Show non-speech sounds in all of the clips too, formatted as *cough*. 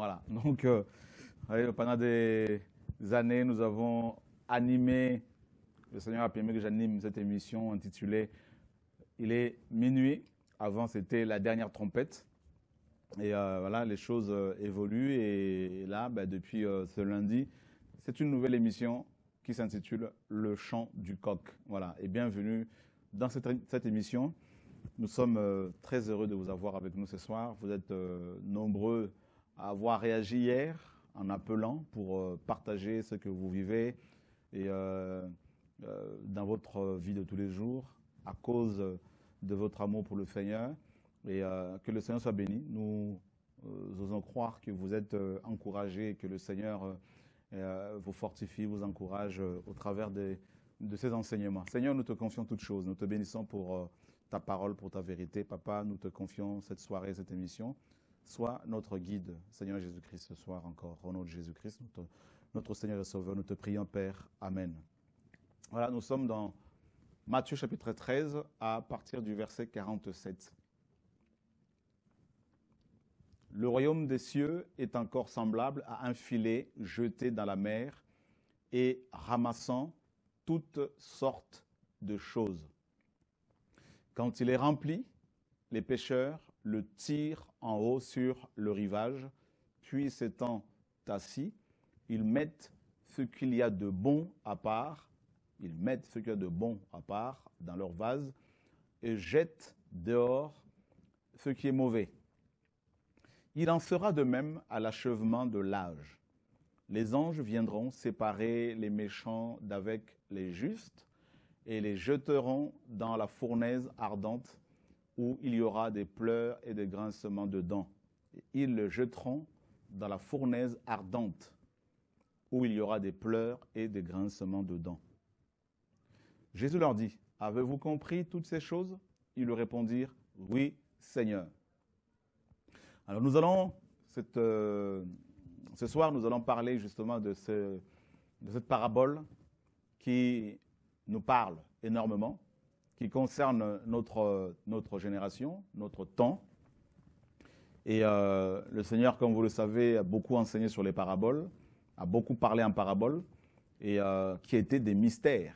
Voilà. *laughs* Donc, euh, pendant des années, nous avons animé, le Seigneur a permis que j'anime cette émission intitulée Il est minuit. Avant, c'était la dernière trompette. Et euh, voilà, les choses euh, évoluent. Et, là, bah, depuis ce lundi, c'est une nouvelle émission qui s'intitule Le chant du coq. Voilà. Et bienvenue dans cette, émission. Nous sommes très heureux de vous avoir avec nous ce soir. Vous êtes nombreux avoir réagi hier en appelant pour euh, partager ce que vous vivez et euh, euh, dans votre vie de tous les jours à cause de votre amour pour le Seigneur. Et que le Seigneur soit béni. Nous osons croire que vous êtes encouragés et que le Seigneur vous fortifie, vous encourage au travers de ces enseignements. Seigneur, nous te confions toutes choses. Nous te bénissons pour ta parole, pour ta vérité. Papa, nous te confions cette soirée, cette émission. Sois notre guide, Seigneur Jésus-Christ, ce soir encore, au nom de Jésus-Christ, notre, Seigneur et Sauveur. Nous te prions, Père. Amen. Voilà, nous sommes dans Matthieu chapitre 13 à partir du verset 47. Le royaume des cieux est encore semblable à un filet jeté dans la mer et ramassant toutes sortes de choses. Quand il est rempli, les pêcheurs le tire en haut sur le rivage, puis s'étant assis, ils mettent ce qu'il y a de bon à part, ils mettent ce qu'il y a de bon à part dans leur vase et jettent dehors ce qui est mauvais. Il en sera de même à l'achèvement de l'âge. Les anges viendront séparer les méchants d'avec les justes et les jeteront dans la fournaise ardente où il y aura des pleurs et des grincements de dents. Ils le jetteront dans la fournaise ardente, où il y aura des pleurs et des grincements de dents. Jésus leur dit, Avez-vous compris toutes ces choses Ils lui répondirent, Oui, Seigneur. Alors nous allons, euh, ce soir, nous allons parler justement de, de cette parabole qui nous parle énormément, qui concerne notre, notre génération, notre temps. Et euh, le Seigneur, comme vous le savez, a beaucoup enseigné sur les paraboles, a beaucoup parlé en paraboles, et euh, qui étaient des mystères,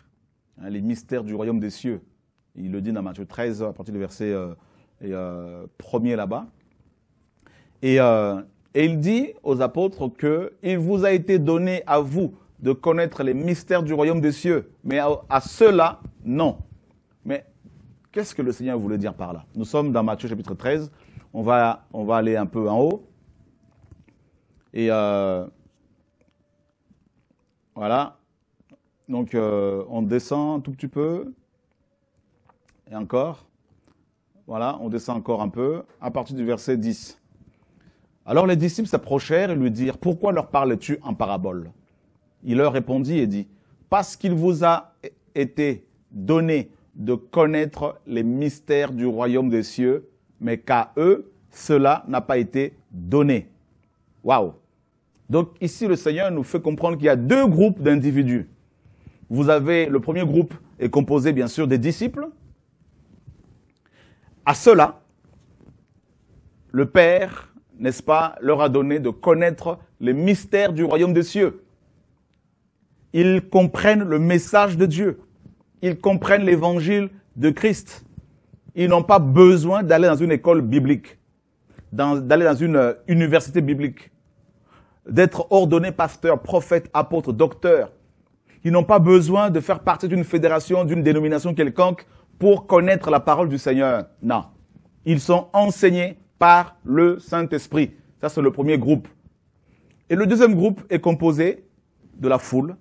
hein, les mystères du royaume des cieux. Il le dit dans Matthieu 13, à partir du verset euh, euh premier là-bas. Et, il dit aux apôtres que il vous a été donné à vous de connaître les mystères du royaume des cieux, mais à, à ceux-là, non. Qu'est-ce que le Seigneur voulait dire par là Nous sommes dans Matthieu chapitre 13. On va, on va aller un peu en haut. Et euh, voilà. Donc euh, on descend un tout petit peu. Et encore. Voilà, on descend encore un peu. À partir du verset 10. Alors les disciples s'approchèrent et lui dirent, Pourquoi leur parles-tu en parabole Il leur répondit et dit, Parce qu'il vous a été donné de connaître les mystères du royaume des cieux, mais qu'à eux, cela n'a pas été donné. Waouh Donc ici, le Seigneur nous fait comprendre qu'il y a deux groupes d'individus. Vous avez, le premier groupe est composé bien sûr des disciples. À ceux-là, le Père, n'est-ce pas, leur a donné de connaître les mystères du royaume des cieux. Ils comprennent le message de Dieu ils comprennent l'évangile de Christ. Ils n'ont pas besoin d'aller dans une école biblique, d'aller dans, une euh, université biblique, d'être ordonnés pasteurs, prophètes, apôtres, docteurs. Ils n'ont pas besoin de faire partie d'une fédération, d'une dénomination quelconque pour connaître la parole du Seigneur. Non. Ils sont enseignés par le Saint-Esprit. Ça, c'est le premier groupe. Et le deuxième groupe est composé de la foule,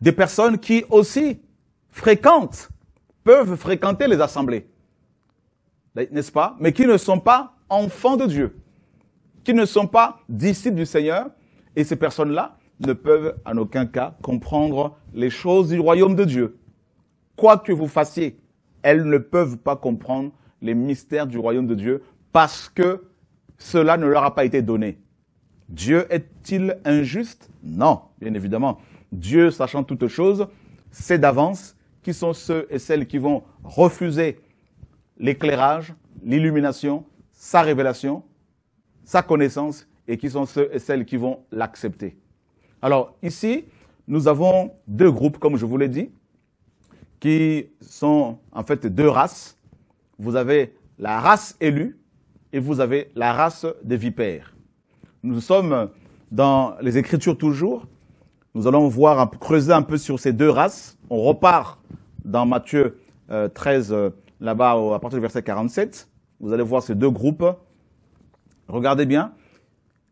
des personnes qui aussi fréquentent, peuvent fréquenter les assemblées, n'est-ce pas Mais qui ne sont pas enfants de Dieu, qui ne sont pas disciples du Seigneur, et ces personnes-là ne peuvent en aucun cas comprendre les choses du royaume de Dieu. Quoi que vous fassiez, elles ne peuvent pas comprendre les mystères du royaume de Dieu parce que cela ne leur a pas été donné. Dieu est-il injuste Non, bien évidemment. Dieu, sachant toutes choses, sait d'avance qui sont ceux et celles qui vont refuser l'éclairage, l'illumination, sa révélation, sa connaissance, et qui sont ceux et celles qui vont l'accepter. Alors ici, nous avons deux groupes, comme je vous l'ai dit, qui sont en fait deux races. Vous avez la race élue et vous avez la race des vipères. Nous sommes dans les Écritures toujours, nous allons voir, creuser un peu sur ces deux races. On repart dans Matthieu 13, euh, euh, là-bas, à partir du verset 47. Vous allez voir ces deux groupes. Regardez bien.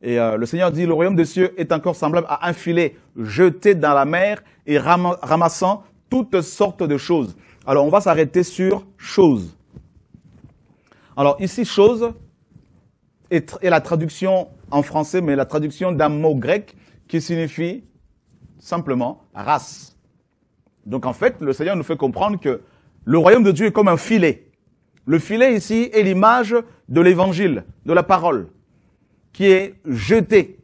Et euh, le Seigneur dit, le royaume des cieux est encore semblable à un filet jeté dans la mer et ramassant toutes sortes de choses. Alors on va s'arrêter sur choses. Alors ici, chose » est, la traduction en français, mais la traduction d'un mot grec qui signifie simplement race. Donc en fait, le Seigneur nous fait comprendre que le royaume de Dieu est comme un filet. Le filet ici est l'image de l'évangile, de la parole, qui est jetée,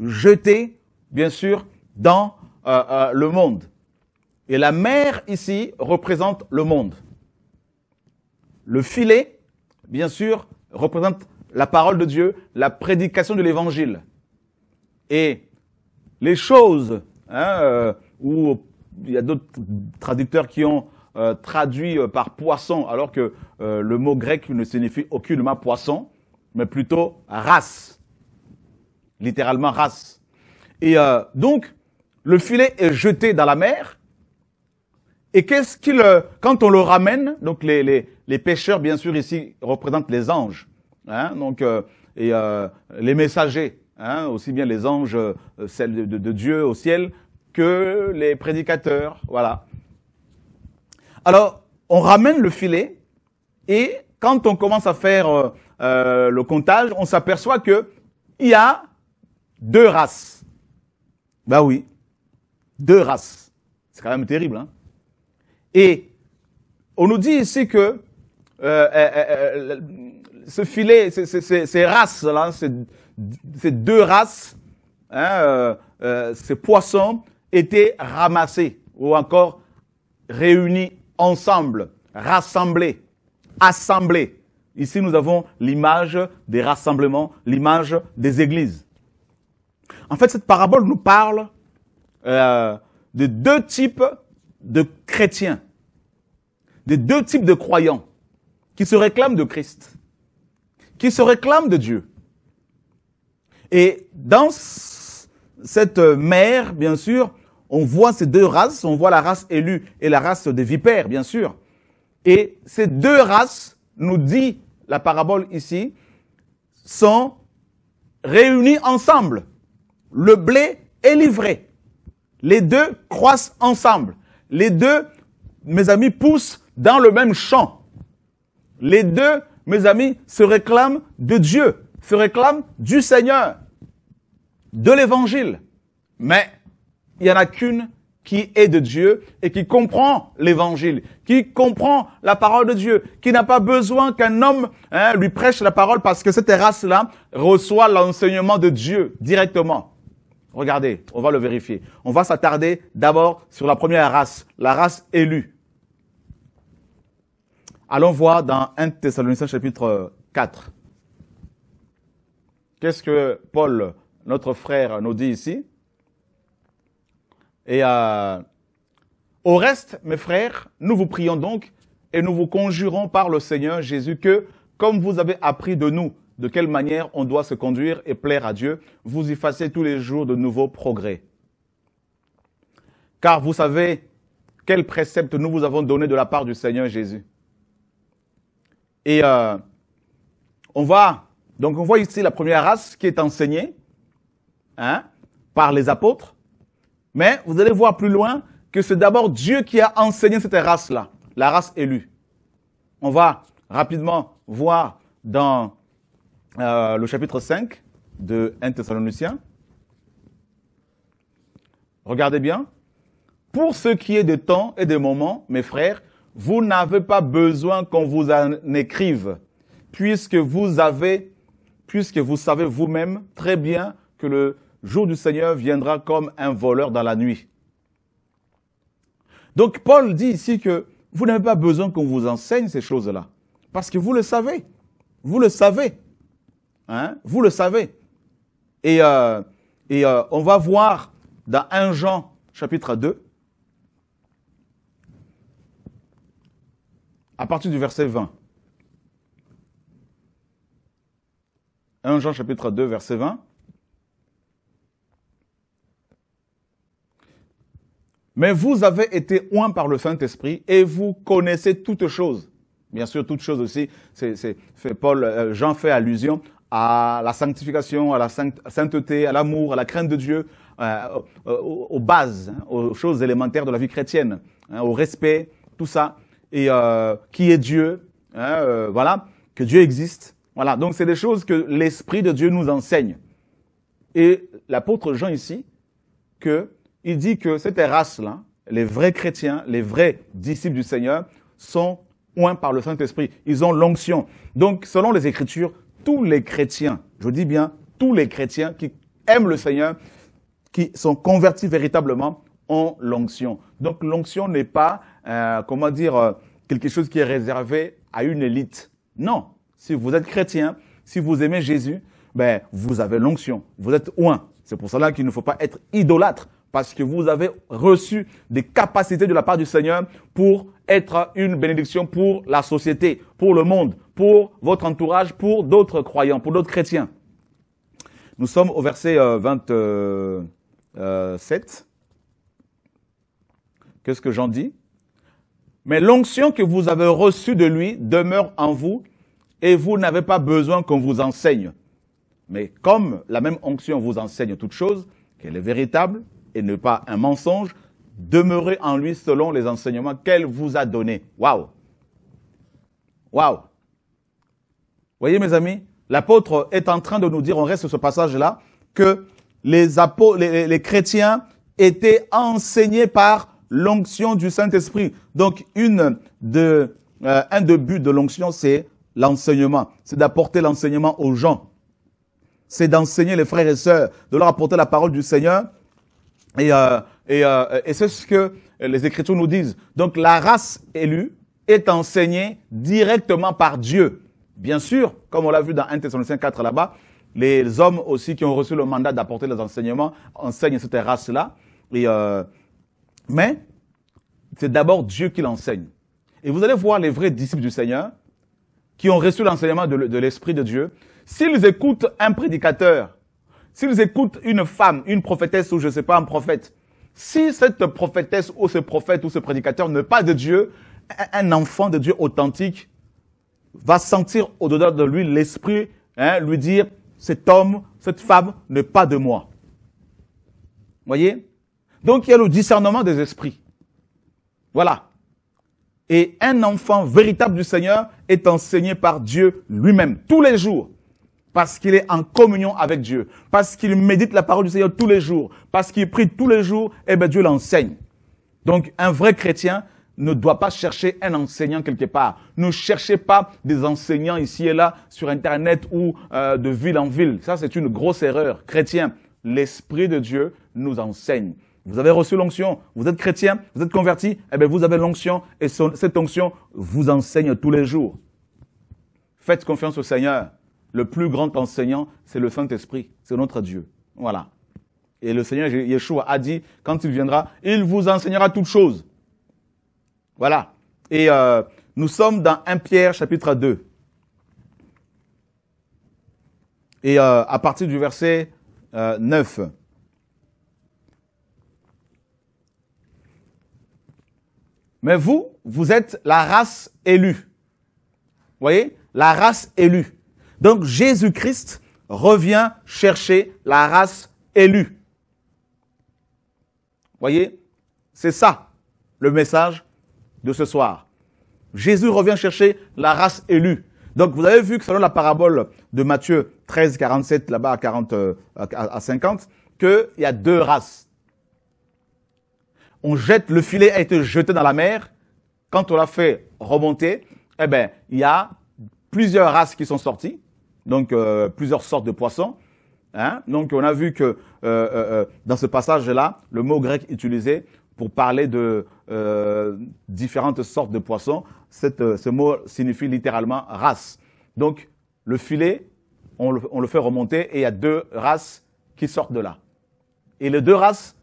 jetée, bien sûr, dans euh, euh, le monde. Et la mer ici représente le monde. Le filet, bien sûr, représente la parole de Dieu, la prédication de l'évangile. Et les choses, hein, euh, où il y a d'autres traducteurs qui ont euh, traduit euh, par poisson, alors que le mot grec ne signifie aucunement poisson, mais plutôt race, littéralement race. Et donc, le filet est jeté dans la mer, et qu'est-ce qu'il, quand on le ramène, donc les, pêcheurs, bien sûr, ici représentent les anges, hein, donc et les messagers. Hein, aussi bien les anges, euh, celles de, Dieu au ciel, que les prédicateurs. Voilà. Alors, on ramène le filet et quand on commence à faire euh, euh, le comptage, on s'aperçoit que il y a deux races. Bah oui, deux races. C'est quand même terrible. Hein et on nous dit ici que ce filet, ces, ces races-là, ces deux races, hein, euh, euh, ces poissons, étaient ramassés ou encore réunis ensemble, rassemblés, assemblés. Ici, nous avons l'image des rassemblements, l'image des églises. En fait, cette parabole nous parle euh, de deux types de chrétiens, de deux types de croyants qui se réclament de Christ, qui se réclament de Dieu, et dans cette mer, bien sûr, on voit ces deux races, on voit la race élue et la race des vipères, bien sûr. Et ces deux races, nous dit la parabole ici, sont réunies ensemble. Le blé est livré. Les deux croissent ensemble. Les deux, mes amis, poussent dans le même champ. Les deux, mes amis, se réclament de Dieu, se réclament du Seigneur de l'évangile. Mais il y en a qu'une qui est de Dieu et qui comprend l'évangile, qui comprend la parole de Dieu, qui n'a pas besoin qu'un homme hein, lui prêche la parole parce que cette race-là reçoit l'enseignement de Dieu directement. Regardez, on va le vérifier. On va s'attarder d'abord sur la première race, la race élue. Allons voir dans 1 Thessaloniciens chapitre 4. Qu'est-ce que Paul notre frère nous dit ici. Et euh, au reste, mes frères, nous vous prions donc et nous vous conjurons par le Seigneur Jésus que, comme vous avez appris de nous de quelle manière on doit se conduire et plaire à Dieu, vous y fassiez tous les jours de nouveaux progrès. Car vous savez quel précepte nous vous avons donné de la part du Seigneur Jésus. Et euh, on donc on voit ici la première race qui est enseignée, Hein, par les apôtres. Mais vous allez voir plus loin que c'est d'abord Dieu qui a enseigné cette race-là, la race élue. On va rapidement voir dans euh, le chapitre 5 de 1 Thessaloniciens. Regardez bien. Pour ce qui est des temps et des moments, mes frères, vous n'avez pas besoin qu'on vous en écrive, puisque vous avez, puisque vous savez vous-même très bien que le jour du Seigneur viendra comme un voleur dans la nuit. Donc Paul dit ici que vous n'avez pas besoin qu'on vous enseigne ces choses-là, parce que vous le savez. Vous le savez. Hein? Vous le savez. Et, euh, euh, on va voir dans 1 Jean chapitre 2, à partir du verset 20. 1 Jean chapitre 2, verset 20. Mais vous avez été oint par le Saint-Esprit et vous connaissez toutes choses. Bien sûr, toutes choses aussi, c'est, Paul, euh, Jean fait allusion à la sanctification, à la sainteté, à l'amour, à la crainte de Dieu, euh, euh, aux, bases, hein, aux choses élémentaires de la vie chrétienne, hein, au respect, tout ça, et euh, qui est Dieu, hein, voilà, que Dieu existe. Voilà, donc c'est des choses que l'Esprit de Dieu nous enseigne. Et l'apôtre Jean ici, que il dit que cette race-là, les vrais chrétiens, les vrais disciples du Seigneur, sont oints par le Saint-Esprit. Ils ont l'onction. Donc, selon les Écritures, tous les chrétiens, je dis bien tous les chrétiens qui aiment le Seigneur, qui sont convertis véritablement, ont l'onction. Donc, l'onction n'est pas, euh, comment dire, euh, quelque chose qui est réservé à une élite. Non. Si vous êtes chrétien, si vous aimez Jésus, ben, vous avez l'onction. Vous êtes oint. C'est pour cela qu'il ne faut pas être idolâtre parce que vous avez reçu des capacités de la part du Seigneur pour être une bénédiction pour la société, pour le monde, pour votre entourage, pour d'autres croyants, pour d'autres chrétiens. Nous sommes au verset 27. Euh, euh, euh, Qu'est-ce que j'en dis Mais l'onction que vous avez reçue de lui demeure en vous et vous n'avez pas besoin qu'on vous enseigne. Mais comme la même onction vous enseigne toutes choses, qu'elle est véritable, et ne pas un mensonge, demeurez en lui selon les enseignements qu'elle vous a donnés. Waouh Waouh Voyez mes amis, l'apôtre est en train de nous dire, on reste sur ce passage-là, que les, les chrétiens étaient enseignés par l'onction du Saint-Esprit. Donc, une de, euh, un des buts de l'onction, c'est l'enseignement. C'est d'apporter l'enseignement aux gens. C'est d'enseigner les frères et sœurs, de leur apporter la parole du Seigneur euh, euh, et, c'est ce que les Écritures nous disent. Donc la race élue est enseignée directement par Dieu. Bien sûr, comme on l'a vu dans 1 Thessaloniciens 4 là-bas, les hommes aussi qui ont reçu le mandat d'apporter les enseignements enseignent cette race-là. Euh, mais c'est d'abord Dieu qui l'enseigne. Et vous allez voir les vrais disciples du Seigneur qui ont reçu l'enseignement de, l'Esprit de Dieu. S'ils écoutent un prédicateur s'ils écoutent une femme, une prophétesse ou je ne sais pas, un prophète, si cette prophétesse ou ce prophète ou ce prédicateur n'est pas de Dieu, un enfant de Dieu authentique va sentir au-delà de lui l'esprit hein, lui dire cet homme, cette femme n'est pas de moi. Voyez Donc il y a le discernement des esprits. Voilà. Et un enfant véritable du Seigneur est enseigné par Dieu lui-même tous les jours parce qu'il est en communion avec Dieu, parce qu'il médite la parole du Seigneur tous les jours, parce qu'il prie tous les jours, et eh bien Dieu l'enseigne. Donc un vrai chrétien ne doit pas chercher un enseignant quelque part. Ne cherchez pas des enseignants ici et là sur Internet ou euh, de ville en ville. Ça, c'est une grosse erreur. Chrétien, l'Esprit de Dieu nous enseigne. Vous avez reçu l'onction, vous êtes chrétien, vous êtes converti, eh bien vous avez l'onction et cette onction vous enseigne tous les jours. Faites confiance au Seigneur. Le plus grand enseignant, c'est le Saint-Esprit, c'est notre Dieu. Voilà. Et le Seigneur Yeshua a dit, quand il viendra, il vous enseignera toutes choses. Voilà. Et euh, nous sommes dans 1 Pierre chapitre 2. Et euh, à partir du verset 9. Euh, Mais vous, vous êtes la race élue. Vous voyez La race élue. Donc Jésus-Christ revient chercher la race élue. Voyez, c'est ça le message de ce soir. Jésus revient chercher la race élue. Donc vous avez vu que selon la parabole de Matthieu 13, 47, là-bas à, 40, euh, à 50, qu'il y a deux races. On jette, le filet a été jeté dans la mer. Quand on l'a fait remonter, eh ben, il y a plusieurs races qui sont sorties donc euh, plusieurs sortes de poissons. Hein. Donc on a vu que euh, euh, dans ce passage-là, le mot grec utilisé pour parler de différentes sortes de poissons, ce mot signifie littéralement race. Donc le filet, on le, fait remonter et il y a deux races qui sortent de là. Et les deux races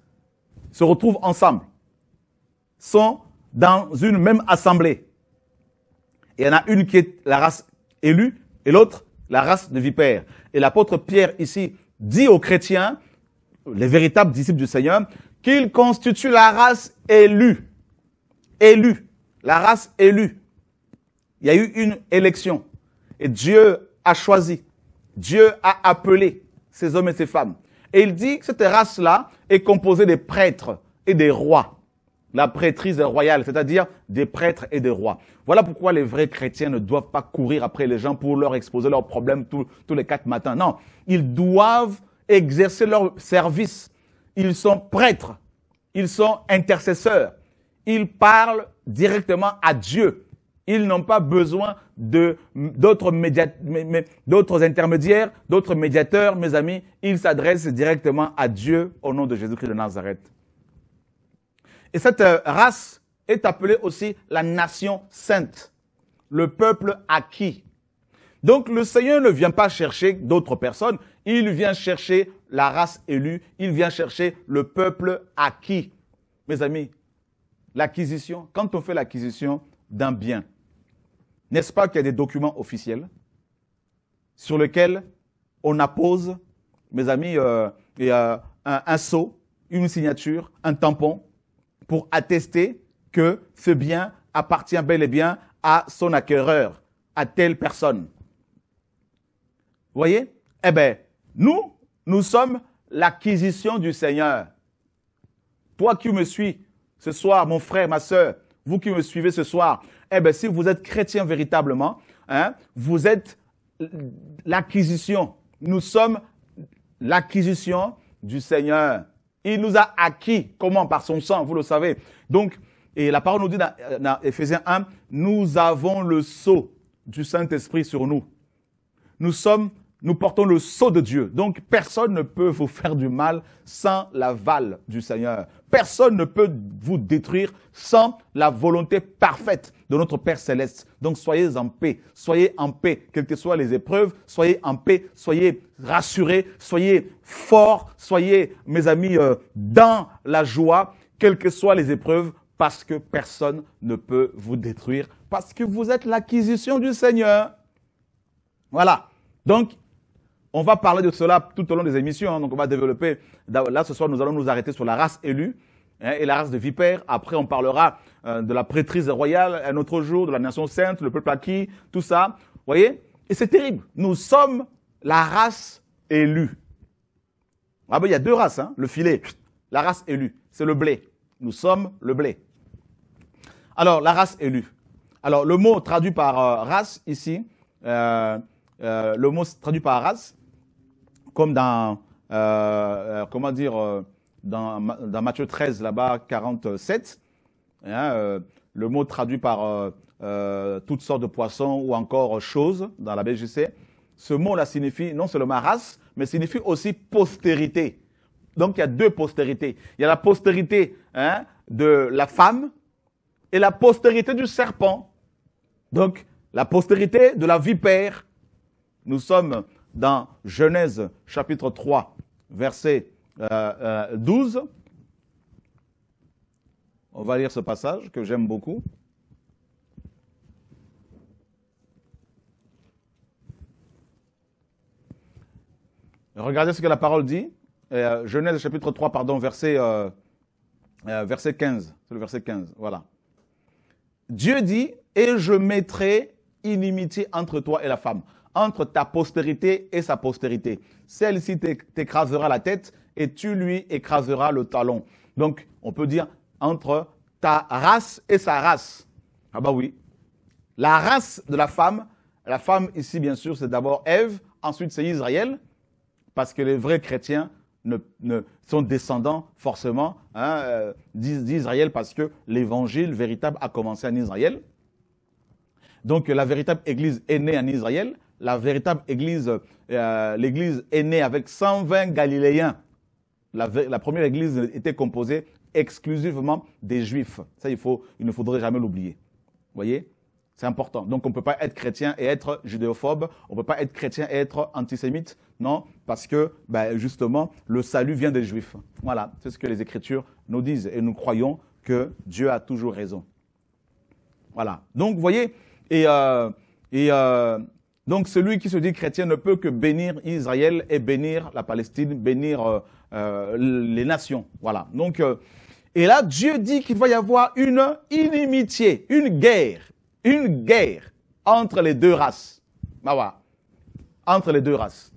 se retrouvent ensemble, sont dans une même assemblée. il y en a une qui est la race élue et l'autre la race de vipère. Et l'apôtre Pierre ici dit aux chrétiens, les véritables disciples du Seigneur, qu'ils constituent la race élue. Élue. La race élue. Il y a eu une élection. Et Dieu a choisi. Dieu a appelé ces hommes et ces femmes. Et il dit que cette race-là est composée des prêtres et des rois la prêtrise royale, c'est-à-dire des prêtres et des rois. Voilà pourquoi les vrais chrétiens ne doivent pas courir après les gens pour leur exposer leurs problèmes tous, les quatre matins. Non, ils doivent exercer leur service. Ils sont prêtres, ils sont intercesseurs, ils parlent directement à Dieu. Ils n'ont pas besoin d'autres intermédiaires, d'autres médiateurs, mes amis. Ils s'adressent directement à Dieu au nom de Jésus-Christ de Nazareth. Et cette euh, race est appelée aussi la nation sainte, le peuple acquis. Donc le Seigneur ne vient pas chercher d'autres personnes, il vient chercher la race élue, il vient chercher le peuple acquis. Mes amis, l'acquisition, quand on fait l'acquisition d'un bien, n'est-ce pas qu'il y a des documents officiels sur lesquels on appose, mes amis, euh, un, un sceau, une signature, un tampon, pour attester que ce bien appartient bel et bien à son acquéreur, à telle personne. Vous voyez Eh bien, nous, nous sommes l'acquisition du Seigneur. Toi qui me suis ce soir, mon frère, ma sœur, vous qui me suivez ce soir, eh bien, si vous êtes chrétien véritablement, hein, vous êtes l'acquisition. Nous sommes l'acquisition du Seigneur. Il nous a acquis. Comment Par son sang, vous le savez. Donc, et la parole nous dit dans, Ephésiens 1, nous avons le sceau du Saint-Esprit sur nous. Nous sommes nous portons le sceau de Dieu. Donc personne ne peut vous faire du mal sans l'aval du Seigneur. Personne ne peut vous détruire sans la volonté parfaite de notre Père céleste. Donc soyez en paix, soyez en paix, quelles que soient les épreuves, soyez en paix, soyez rassurés, soyez forts, soyez, mes amis, euh, dans la joie, quelles que soient les épreuves, parce que personne ne peut vous détruire, parce que vous êtes l'acquisition du Seigneur. Voilà. Donc, on va parler de cela tout au long des émissions, hein. donc on va développer. Là, ce soir, nous allons nous arrêter sur la race élue hein, et la race de vipère. Après, on parlera euh, de la prêtrise royale un autre jour, de la nation sainte, le peuple acquis, tout ça. Vous voyez Et c'est terrible. Nous sommes la race élue. Ah ben, il y a deux races, hein. le filet, la race élue, c'est le blé. Nous sommes le blé. Alors, la race élue. Alors, le mot traduit par euh, race ici, euh, le mot traduit par race, comme dans, euh, euh, comment dire, euh, dans, dans Matthieu 13, là-bas, 47, hein, le mot traduit par toutes sortes de poissons ou encore choses dans la BGC, ce mot-là signifie non seulement race, mais signifie aussi postérité. Donc il y a deux postérités. Il y a la postérité hein, de la femme et la postérité du serpent. Donc la postérité de la vipère. Nous sommes dans Genèse chapitre 3, verset 12. Euh, euh, On va lire ce passage que j'aime beaucoup. Regardez ce que la parole dit. Euh, Genèse chapitre 3, pardon, verset, verset 15. C'est le verset 15, voilà. Dieu dit, et je mettrai inimitié entre toi et la femme entre ta postérité et sa postérité. Celle-ci t'écrasera la tête et tu lui écraseras le talon. Donc, on peut dire entre ta race et sa race. Ah bah oui. La race de la femme, la femme ici, bien sûr, c'est d'abord Ève, ensuite c'est Israël, parce que les vrais chrétiens ne, sont descendants forcément hein, euh, d'Israël parce que l'évangile véritable a commencé en Israël. Donc la véritable église est née en Israël la véritable église, euh, l'église est née avec 120 Galiléens. La, première église était composée exclusivement des Juifs. Ça, il, ne faudrait jamais l'oublier. Vous voyez C'est important. Donc, on ne peut pas être chrétien et être judéophobe. On ne peut pas être chrétien et être antisémite. Non, parce que, ben, justement, le salut vient des Juifs. Voilà, c'est ce que les Écritures nous disent. Et nous croyons que Dieu a toujours raison. Voilà. Donc, vous voyez, et, euh, euh, donc celui qui se dit chrétien ne peut que bénir Israël et bénir la Palestine, bénir euh, euh, les nations. Voilà. Donc, euh, et là, Dieu dit qu'il va y avoir une inimitié, une guerre, une guerre entre les deux races. Bah, voilà. Entre les deux races.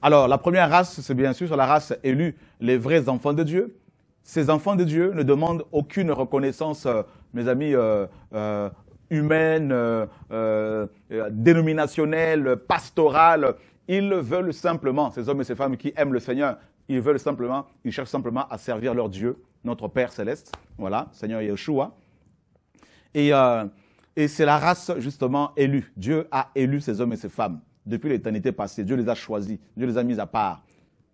Alors, la première race, c'est bien sûr la race élue, les vrais enfants de Dieu. Ces enfants de Dieu ne demandent aucune reconnaissance, mes amis, humaines, euh, euh, dénominationnelle, pastorale. Ils veulent simplement, ces hommes et ces femmes qui aiment le Seigneur, ils veulent simplement, ils cherchent simplement à servir leur Dieu, notre Père céleste, voilà, Seigneur Yeshua. Et, euh, et c'est la race justement élue. Dieu a élu ces hommes et ces femmes depuis l'éternité passée. Dieu les a choisis, Dieu les a mis à part.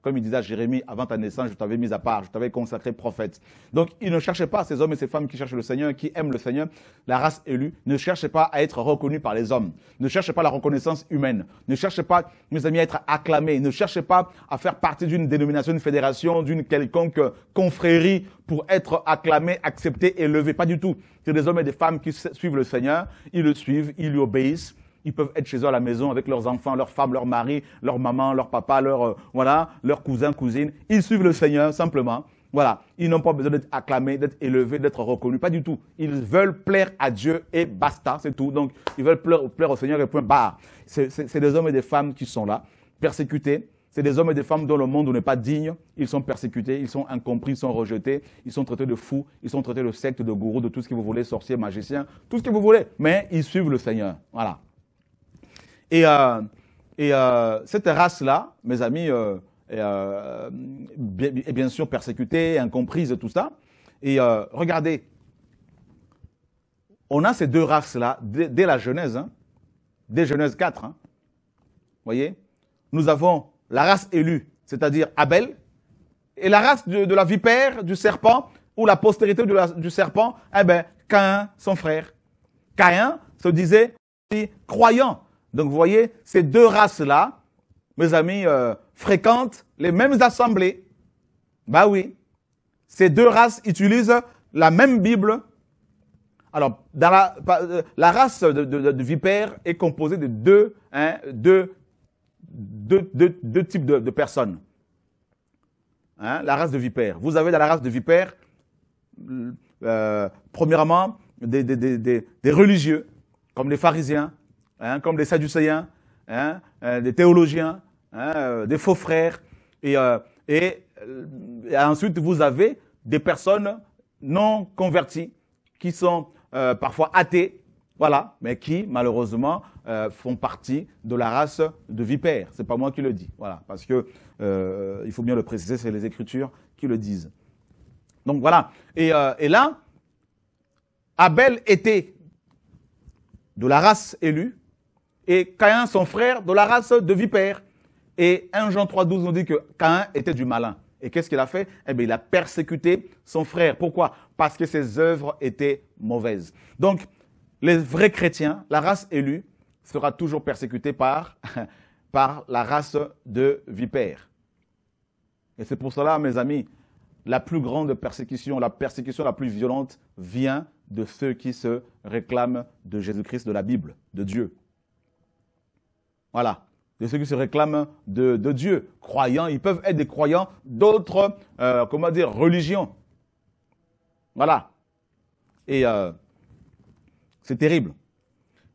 Comme il disait à Jérémie, avant ta naissance, je t'avais mis à part, je t'avais consacré prophète. Donc, il ne cherchait pas ces hommes et ces femmes qui cherchent le Seigneur, qui aiment le Seigneur, la race élue, ne cherchait pas à être reconnue par les hommes, ne cherchait pas la reconnaissance humaine, ne cherchait pas, mes amis, à être acclamés, ne cherchait pas à faire partie d'une dénomination, d'une fédération, d'une quelconque confrérie pour être acclamé, accepté, élevé. Pas du tout. C'est des hommes et des femmes qui suivent le Seigneur, ils le suivent, ils lui obéissent ils peuvent être chez eux à la maison avec leurs enfants, leurs femmes, leurs maris, leurs mamans, leurs papas, euh, voilà, leurs cousins, cousines. Ils suivent le Seigneur simplement. Voilà, ils n'ont pas besoin d'être acclamés, d'être élevés, d'être reconnus, pas du tout. Ils veulent plaire à Dieu et basta, c'est tout. Donc, ils veulent plaire, au Seigneur et point barre. C'est des hommes et des femmes qui sont là, persécutés. C'est des hommes et des femmes dont le monde n'est pas digne. Ils sont persécutés, ils sont incompris, ils sont rejetés, ils sont traités de fous, ils sont traités de sectes, de gourous, de tout ce que vous voulez, sorciers, magiciens, tout ce que vous voulez. Mais ils suivent le Seigneur. Voilà. Et, euh, et euh, cette race-là, mes amis, est, euh, bien sûr persécutée, incomprise, tout ça. Et regardez, on a ces deux races-là dès, la Genèse, hein, dès Genèse 4. Hein, voyez Nous avons la race élue, c'est-à-dire Abel, et la race de, la vipère, du serpent, ou la postérité du serpent, eh ben, Caïn, son frère. Caïn se disait croyant. Donc vous voyez, ces deux races-là, mes amis, euh, fréquentent les mêmes assemblées. Bah oui. Ces deux races utilisent la même Bible. Alors, euh, la, race de, vipères vipère est composée de deux, hein, deux, deux, types de, personnes. Hein, la race de vipère. Vous avez dans la race de vipère, euh, premièrement, des religieux, comme les pharisiens, Hein, comme des Sadducéens, hein, euh, des théologiens, hein, euh, des faux frères. Euh, et, ensuite, vous avez des personnes non converties qui sont parfois athées, mais qui malheureusement font partie de la race de vipères. Ce n'est pas moi qui le dis, parce qu'il faut bien le préciser, c'est les Écritures qui le disent. Donc voilà. et là, Abel était de la race élue, et Caïn, son frère, de la race de vipères. Et 1 Jean 3,12 nous dit que Caïn était du malin. Et qu'est-ce qu'il a fait Eh bien, il a persécuté son frère. Pourquoi Parce que ses œuvres étaient mauvaises. Donc, les vrais chrétiens, la race élue, sera toujours persécutée par, *laughs* par la race de vipères. Et c'est pour cela, mes amis, la plus grande persécution, la persécution la plus violente vient de ceux qui se réclament de Jésus-Christ, de la Bible, de Dieu. Voilà. De ceux qui se réclament de, Dieu, croyants. Ils peuvent être des croyants d'autres, euh, comment dire, religions. Voilà. Et euh, c'est terrible.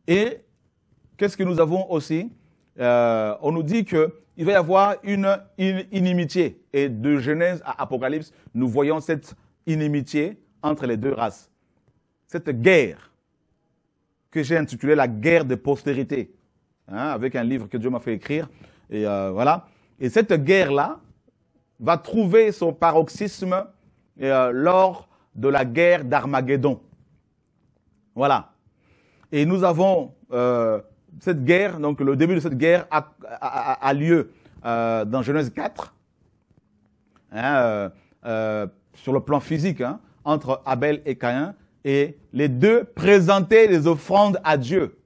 Et qu'est-ce que nous avons aussi euh, On nous dit qu'il va y avoir une inimitié. Et de Genèse à Apocalypse, nous voyons cette inimitié entre les deux races. Cette guerre que j'ai intitulée la guerre de postérité. Hein, avec un livre que Dieu m'a fait écrire. Et euh, voilà. Et cette guerre-là va trouver son paroxysme euh, lors de la guerre d'Armageddon. Voilà. Et nous avons euh, cette guerre, donc le début de cette guerre a, lieu dans Genèse 4, hein, sur le plan physique, hein, entre Abel et Caïn, et les deux présentaient les offrandes à Dieu.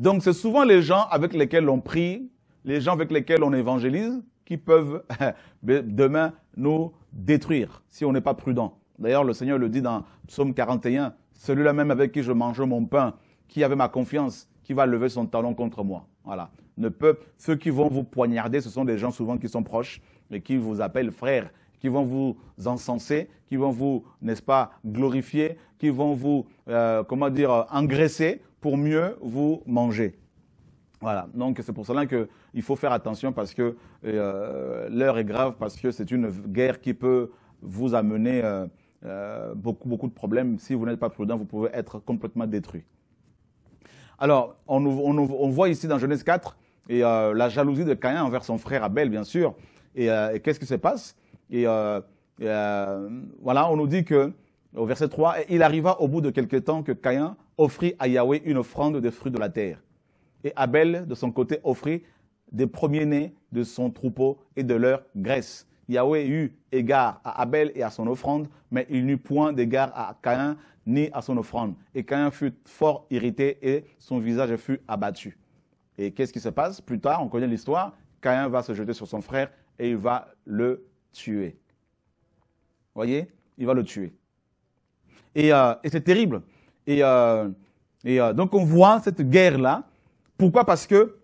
Donc, c'est souvent les gens avec lesquels on prie, les gens avec lesquels on évangélise, qui peuvent *laughs* demain nous détruire si on n'est pas prudent. D'ailleurs, le Seigneur le dit dans Psaume 41, celui-là même avec qui je mange mon pain, qui avait ma confiance, qui va lever son talon contre moi. Voilà. Ne ceux qui vont vous poignarder, ce sont des gens souvent qui sont proches mais qui vous appellent frères, qui vont vous encenser, qui vont vous, n'est-ce pas, glorifier, qui vont vous, euh, comment dire, euh, engraisser pour mieux vous manger. Voilà, donc c'est pour cela qu'il faut faire attention parce que euh, l'heure est grave, parce que c'est une guerre qui peut vous amener euh, euh, beaucoup, beaucoup de problèmes. Si vous n'êtes pas prudent, vous pouvez être complètement détruit. Alors, on, voit ici dans Genèse 4 et, la jalousie de Caïn envers son frère Abel, bien sûr. Et, qu'est-ce qui se passe et voilà, on nous dit que au verset 3, il arriva au bout de quelque temps que Caïn offrit à Yahweh une offrande des fruits de la terre. Et Abel, de son côté, offrit des premiers-nés de son troupeau et de leur graisse. Yahweh eut égard à Abel et à son offrande, mais il n'eut point d'égard à Caïn ni à son offrande. Et Caïn fut fort irrité et son visage fut abattu. Et qu'est-ce qui se passe Plus tard, on connaît l'histoire, Caïn va se jeter sur son frère et il va le tuer. Voyez Il va le tuer. Euh, et, c'est terrible. Et, euh, euh, donc on voit cette guerre-là. Pourquoi Parce que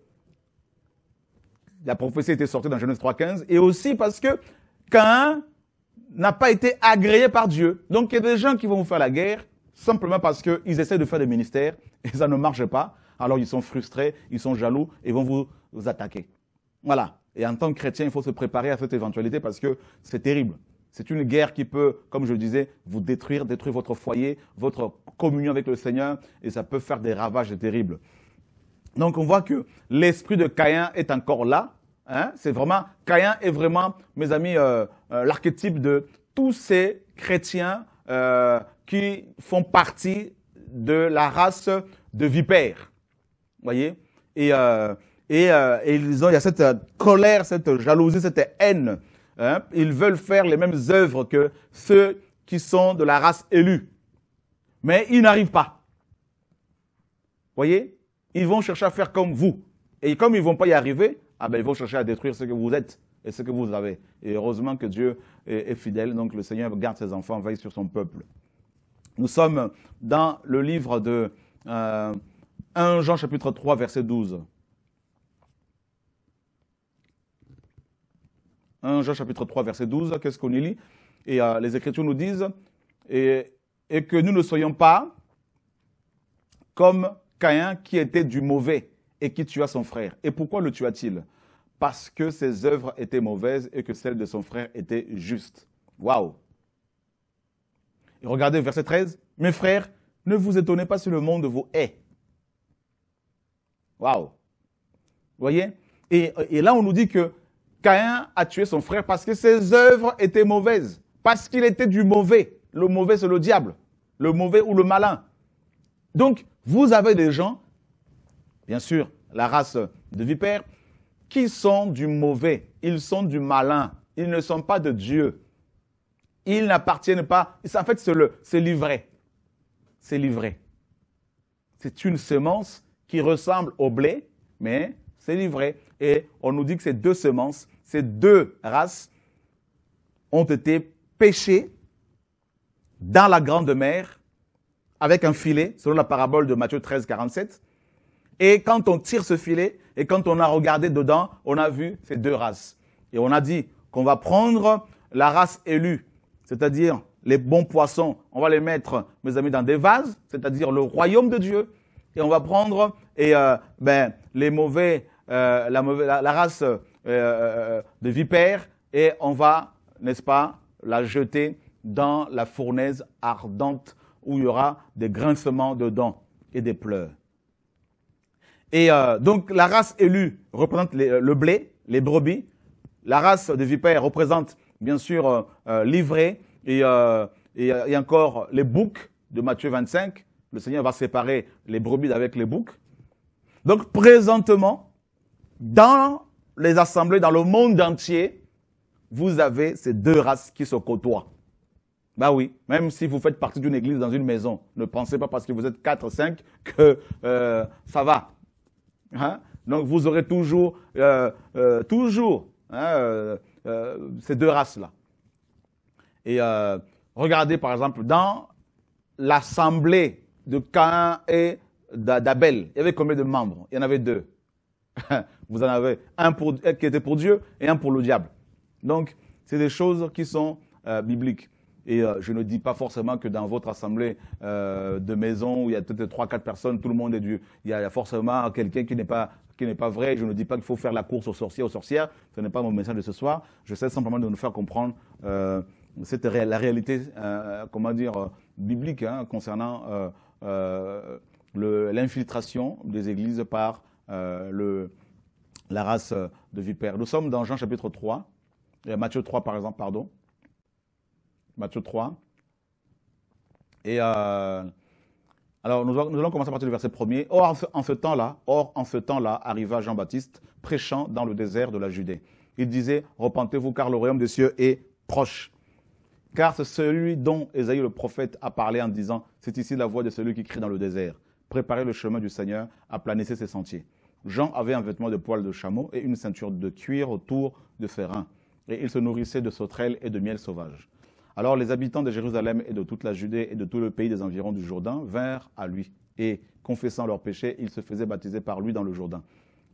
la prophétie était sortie dans Genèse 3.15 et aussi parce que Caïn n'a pas été agréé par Dieu. Donc il y a des gens qui vont vous faire la guerre simplement parce qu'ils essaient de faire des ministères et ça ne marche pas. Alors ils sont frustrés, ils sont jaloux et vont vous, vous attaquer. Voilà. Et en tant que chrétien, il faut se préparer à cette éventualité parce que c'est terrible. C'est une guerre qui peut, comme je le disais, vous détruire, détruire votre foyer, votre communion avec le Seigneur, et ça peut faire des ravages terribles. Donc on voit que l'esprit de Caïn est encore là. Hein. C'est vraiment, Caïn est vraiment, mes amis, euh, euh, l'archétype de tous ces chrétiens euh, qui font partie de la race de vipères. Vous voyez Et, ils ont, il y a cette colère, cette jalousie, cette haine Hein, ils veulent faire les mêmes œuvres que ceux qui sont de la race élue. Mais ils n'arrivent pas. Voyez Ils vont chercher à faire comme vous. Et comme ils ne vont pas y arriver, ah ben, ils vont chercher à détruire ce que vous êtes et ce que vous avez. Et heureusement que Dieu est, fidèle, donc le Seigneur garde ses enfants, veille sur son peuple. Nous sommes dans le livre de 1 euh, Jean chapitre 3, verset 12. Hein, Jean chapitre 3, verset 12, qu'est-ce qu'on y lit Et euh, les Écritures nous disent et, que nous ne soyons pas comme Caïn qui était du mauvais et qui tua son frère. Et pourquoi le tua-t-il Parce que ses œuvres étaient mauvaises et que celles de son frère étaient justes. Waouh Et regardez verset 13. Mes frères, ne vous étonnez pas si le monde vous hait. Waouh Voyez et là, on nous dit que Caïn a tué son frère parce que ses œuvres étaient mauvaises, parce qu'il était du mauvais. Le mauvais, c'est le diable, le mauvais ou le malin. Donc, vous avez des gens, bien sûr, la race de vipères, qui sont du mauvais, ils sont du malin, ils ne sont pas de Dieu. Ils n'appartiennent pas, en fait, c'est livré. C'est livré. C'est une semence qui ressemble au blé, mais c'est livré. Et on nous dit que ces deux semences, ces deux races ont été pêchées dans la grande mer avec un filet, selon la parabole de Matthieu 13, 47. Et quand on tire ce filet et quand on a regardé dedans, on a vu ces deux races. Et on a dit qu'on va prendre la race élue, c'est-à-dire les bons poissons, on va les mettre, mes amis, dans des vases, c'est-à-dire le royaume de Dieu. Et on va prendre et, euh, ben, les mauvais euh, la, race euh, euh, de vipère et on va, n'est-ce pas, la jeter dans la fournaise ardente où il y aura des grincements de dents et des pleurs. Et donc la race élue représente le blé, les brebis. La race de vipères représente bien sûr euh, et, et, et, encore les boucs de Matthieu 25. Le Seigneur va séparer les brebis avec les boucs. Donc présentement, dans les assemblées, dans le monde entier, vous avez ces deux races qui se côtoient. Ben oui, même si vous faites partie d'une église dans une maison, ne pensez pas parce que vous êtes 4 5 que euh, ça va. Hein? Donc vous aurez toujours, euh, euh, toujours hein, ces deux races-là. Et regardez par exemple dans l'assemblée de Cain et d'Abel, il y avait combien de membres Il y en avait deux. *laughs* Vous en avez un pour, euh, qui était pour Dieu et un pour le diable. Donc, c'est des choses qui sont euh, bibliques. Et euh, je ne dis pas forcément que dans votre assemblée de maison où il y a peut-être 3-4 personnes, tout le monde est Dieu. Il y a forcément quelqu'un qui n'est pas qui n'est pas vrai. Je ne dis pas qu'il faut faire la course aux sorciers, aux sorcières. Ce n'est pas mon message de ce soir. Je J'essaie simplement de nous faire comprendre cette la réalité, comment dire, biblique hein, concernant l'infiltration des églises par le, la race euh, de vipère. Nous sommes dans Jean chapitre 3, euh, Matthieu 3 par exemple, pardon. Matthieu 3. Et euh, alors nous, allons commencer à partir du verset premier. Or en ce, temps-là, or en ce temps-là arriva Jean-Baptiste prêchant dans le désert de la Judée. Il disait Repentez-vous car le royaume des cieux est proche. Car c'est celui dont Esaïe le prophète a parlé en disant C'est ici la voix de celui qui crie dans le désert. Préparez le chemin du Seigneur, aplanissez ses sentiers. Jean avait un vêtement de poil de chameau et une ceinture de cuir autour de ferrin. et il se nourrissait de sauterelles et de miel sauvage. Alors les habitants de Jérusalem et de toute la Judée et de tout le pays des environs du Jourdain vinrent à lui, et, confessant leurs péchés, ils se faisaient baptiser par lui dans le Jourdain.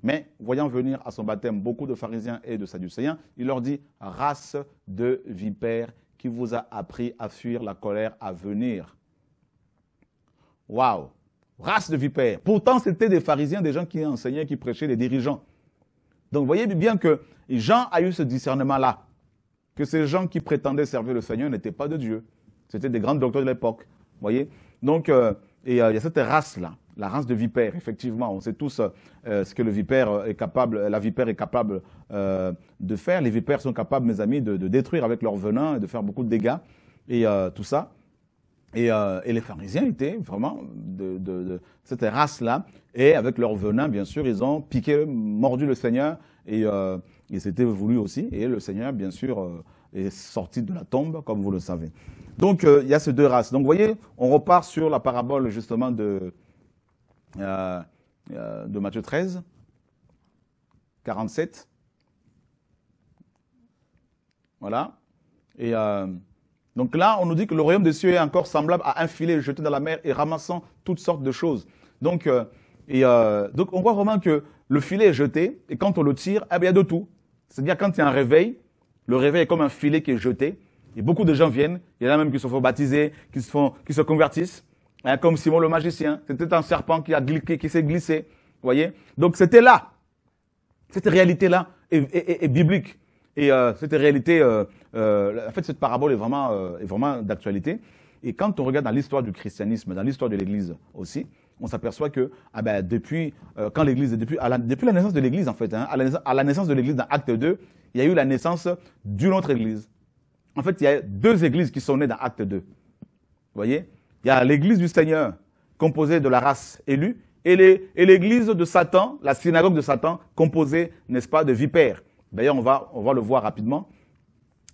Mais, voyant venir à son baptême beaucoup de pharisiens et de sadducéens, il leur dit Race de vipères, qui vous a appris à fuir la colère à venir Waouh race de vipères. Pourtant, c'était des pharisiens, des gens qui enseignaient, qui prêchaient, des dirigeants. Donc, vous voyez bien que Jean a eu ce discernement-là, que ces gens qui prétendaient servir le Seigneur n'étaient pas de Dieu. C'était des grands docteurs de l'époque, voyez Donc, euh, euh, il y a cette race-là, la race de vipères, effectivement. On sait tous euh, ce que le vipère est capable, la vipère est capable de faire. Les vipères sont capables, mes amis, de, de détruire avec leur venin et de faire beaucoup de dégâts et tout ça. Euh, et, les pharisiens étaient vraiment de, cette race-là. Et avec leur venin, bien sûr, ils ont piqué, mordu le Seigneur. Et euh, ils voulu aussi. Et le Seigneur, bien sûr, euh, est sorti de la tombe, comme vous le savez. Donc, euh, il y a ces deux races. Donc, vous voyez, on repart sur la parabole, justement, de, de Matthieu 13, 47. Voilà. Et... Donc là, on nous dit que le royaume des cieux est encore semblable à un filet jeté dans la mer et ramassant toutes sortes de choses. Donc, euh, et, euh, donc on voit vraiment que le filet est jeté et quand on le tire, eh bien, il y a de tout. C'est-à-dire quand il y a un réveil, le réveil est comme un filet qui est jeté et beaucoup de gens viennent. Il y en a même qui se font baptiser, qui se, qui se convertissent, hein, comme Simon le magicien. C'était un serpent qui, a glissé, qui s'est glissé. Vous voyez Donc c'était là. Cette réalité-là est, biblique. Et euh, cette réalité euh, euh, en fait, cette parabole est vraiment, euh, vraiment d'actualité. Et quand on regarde dans l'histoire du christianisme, dans l'histoire de l'Église aussi, on s'aperçoit que ah ben, depuis, euh, quand l'Église, depuis, la, naissance de l'Église en fait, hein, à, la, naissance de l'Église dans Acte 2, il y a eu la naissance d'une autre Église. En fait, il y a deux Églises qui sont nées dans Acte 2. Vous voyez Il y a l'Église du Seigneur, composée de la race élue, et, et l'Église de Satan, la synagogue de Satan, composée, n'est-ce pas, de vipères. D'ailleurs, on va, on va le voir rapidement.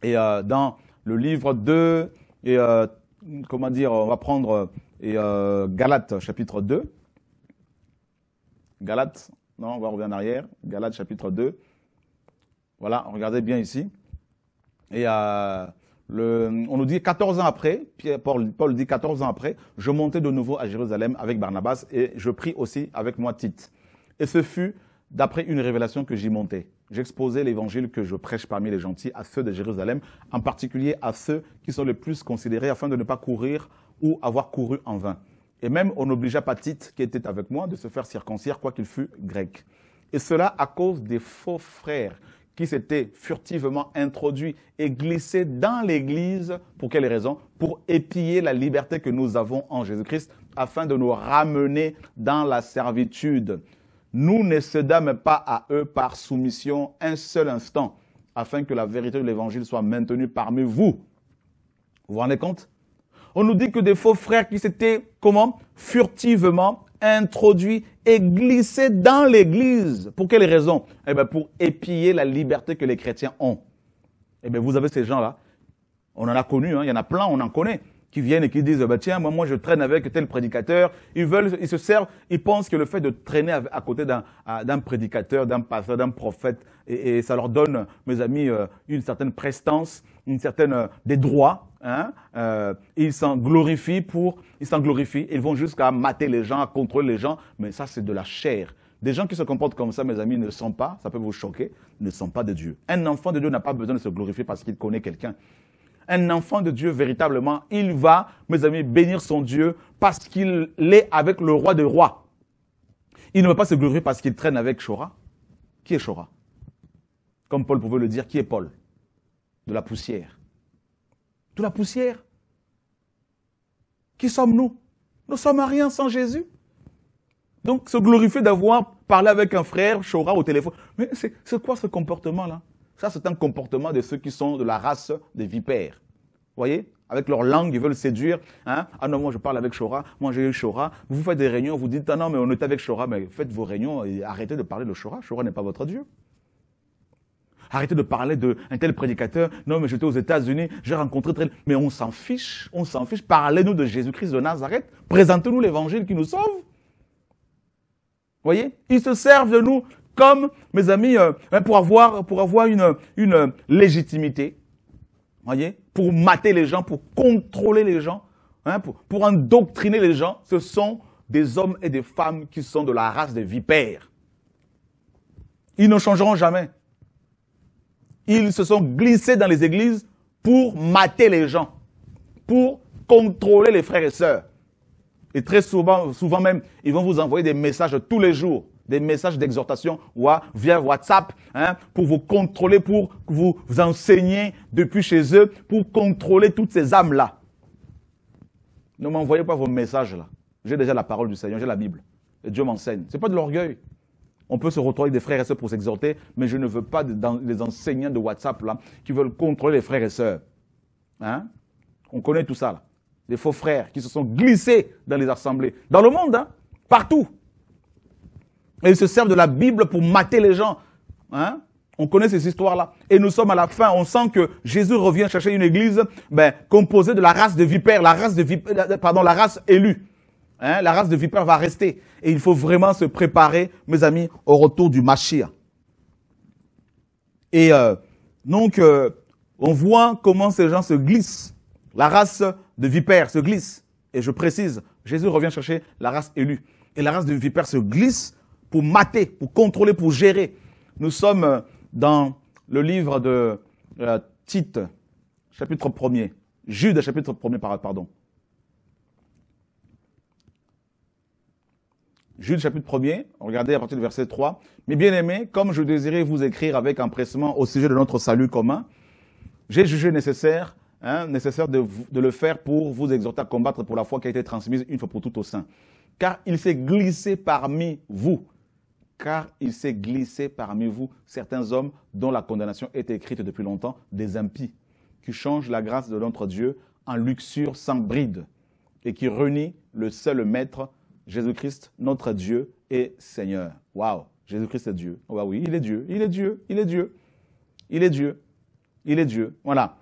Et euh, dans le livre 2, euh, comment dire, on va prendre et, euh, Galates chapitre 2. Galates, non, on va revenir en arrière. Galates chapitre 2. Voilà, regardez bien ici. Et on nous dit 14 ans après, Paul, dit 14 ans après, je montais de nouveau à Jérusalem avec Barnabas et je pris aussi avec moi Tite. Et ce fut d'après une révélation que j'y montais. J'exposais l'évangile que je prêche parmi les gentils à ceux de Jérusalem, en particulier à ceux qui sont les plus considérés afin de ne pas courir ou avoir couru en vain. Et même on obligea Patite, qui était avec moi, de se faire circoncire, quoiqu'il fût grec. Et cela à cause des faux frères qui s'étaient furtivement introduits et glissés dans l'Église. Pour quelles raisons Pour épier la liberté que nous avons en Jésus-Christ afin de nous ramener dans la servitude. Nous ne cédâmes pas à eux par soumission un seul instant, afin que la vérité de l'évangile soit maintenue parmi vous. Vous vous rendez compte On nous dit que des faux frères qui s'étaient, comment Furtivement introduits et glissés dans l'église. Pour quelles raisons Eh bien, pour épier la liberté que les chrétiens ont. Eh bien, vous avez ces gens-là. On en a connu, hein. il y en a plein, on en connaît qui viennent et qui disent, bah, tiens, moi, moi, je traîne avec tel prédicateur. Ils veulent, ils se servent, ils pensent que le fait de traîner à, côté d'un prédicateur, d'un pasteur, d'un prophète, et, ça leur donne, mes amis, euh, une certaine prestance, une certaine, euh, des droits, hein, euh, ils s'en glorifient pour, ils s'en glorifient, ils vont jusqu'à mater les gens, à contrôler les gens, mais ça, c'est de la chair. Des gens qui se comportent comme ça, mes amis, ne sont pas, ça peut vous choquer, ne sont pas de Dieu. Un enfant de Dieu n'a pas besoin de se glorifier parce qu'il connaît quelqu'un un enfant de Dieu véritablement, il va, mes amis, bénir son Dieu parce qu'il est avec le roi des rois. Il ne va pas se glorifier parce qu'il traîne avec Chora. Qui est Chora Comme Paul pouvait le dire, qui est Paul De la poussière. De la poussière. Qui sommes-nous Nous sommes à rien sans Jésus. Donc, se glorifier d'avoir parlé avec un frère, Chora, au téléphone. Mais c'est quoi ce comportement-là ça, c'est un comportement de ceux qui sont de la race des vipères. Vous voyez avec leur langue, ils veulent séduire. Hein? Ah non, moi je parle avec Chora, moi j'ai eu Chora. Vous faites des réunions, vous dites, ah non, mais on est avec Chora, mais faites vos réunions et arrêtez de parler de Chora. Chora n'est pas votre Dieu. Arrêtez de parler d'un tel prédicateur. Non, mais j'étais aux États-Unis, j'ai rencontré tel. Mais on s'en fiche, on s'en fiche. Parlez-nous de Jésus-Christ de Nazareth. Présentez-nous l'évangile qui nous sauve. Voyez Ils se servent de nous comme, mes amis, euh, hein, pour avoir, pour avoir une, légitimité, voyez, pour mater les gens, pour contrôler les gens, hein, pour, pour endoctriner les gens, ce sont des hommes et des femmes qui sont de la race des vipères. Ils ne changeront jamais. Ils se sont glissés dans les églises pour mater les gens, pour contrôler les frères et sœurs. Et très souvent, souvent même, ils vont vous envoyer des messages tous les jours des messages d'exhortation via WhatsApp, hein, pour vous contrôler, pour vous enseigner depuis chez eux, pour contrôler toutes ces âmes-là. Ne m'envoyez pas vos messages là. J'ai déjà la parole du Seigneur, j'ai la Bible. Et Dieu m'enseigne. Ce n'est pas de l'orgueil. On peut se retrouver des frères et sœurs pour s'exhorter, mais je ne veux pas des enseignants de WhatsApp là, qui veulent contrôler les frères et sœurs. Hein? On connaît tout ça là. Des faux frères qui se sont glissés dans les assemblées. Dans le monde, hein. partout. Et ils se servent de la Bible pour mater les gens. Hein. On connaît ces histoires-là. Et nous sommes à la fin. On sent que Jésus revient chercher une église ben, composée de la race de vipères, la race de vipères, euh, euh, pardon, la race élue. Hein. La race de vipères va rester. Et il faut vraiment se préparer, mes amis, au retour du Machia. Et euh, donc, on voit comment ces gens se glissent. La race de vipères se glisse. Et je précise, Jésus revient chercher la race élue. Et la race de vipères se glisse pour mater, pour contrôler, pour gérer. Nous sommes euh, dans le livre de euh, Tite, chapitre 1er. Jude, chapitre 1er, pardon. Jude, chapitre 1er, regardez à partir du verset 3. Mes bien-aimés, comme je désirais vous écrire avec empressement au sujet de notre salut commun, j'ai jugé nécessaire, hein, nécessaire de, le faire pour vous exhorter à combattre pour la foi qui a été transmise une fois pour toutes au sein. Car il s'est glissé parmi vous car il s'est glissé parmi vous certains hommes dont la condamnation est écrite depuis longtemps, des impies, qui changent la grâce de notre Dieu en luxure sans bride, et qui renie le seul Maître, Jésus-Christ, notre Dieu et Seigneur. Waouh Jésus-Christ est Dieu. Oh bah oui, il est Dieu, il est Dieu, il est Dieu, il est Dieu, il est Dieu. Voilà.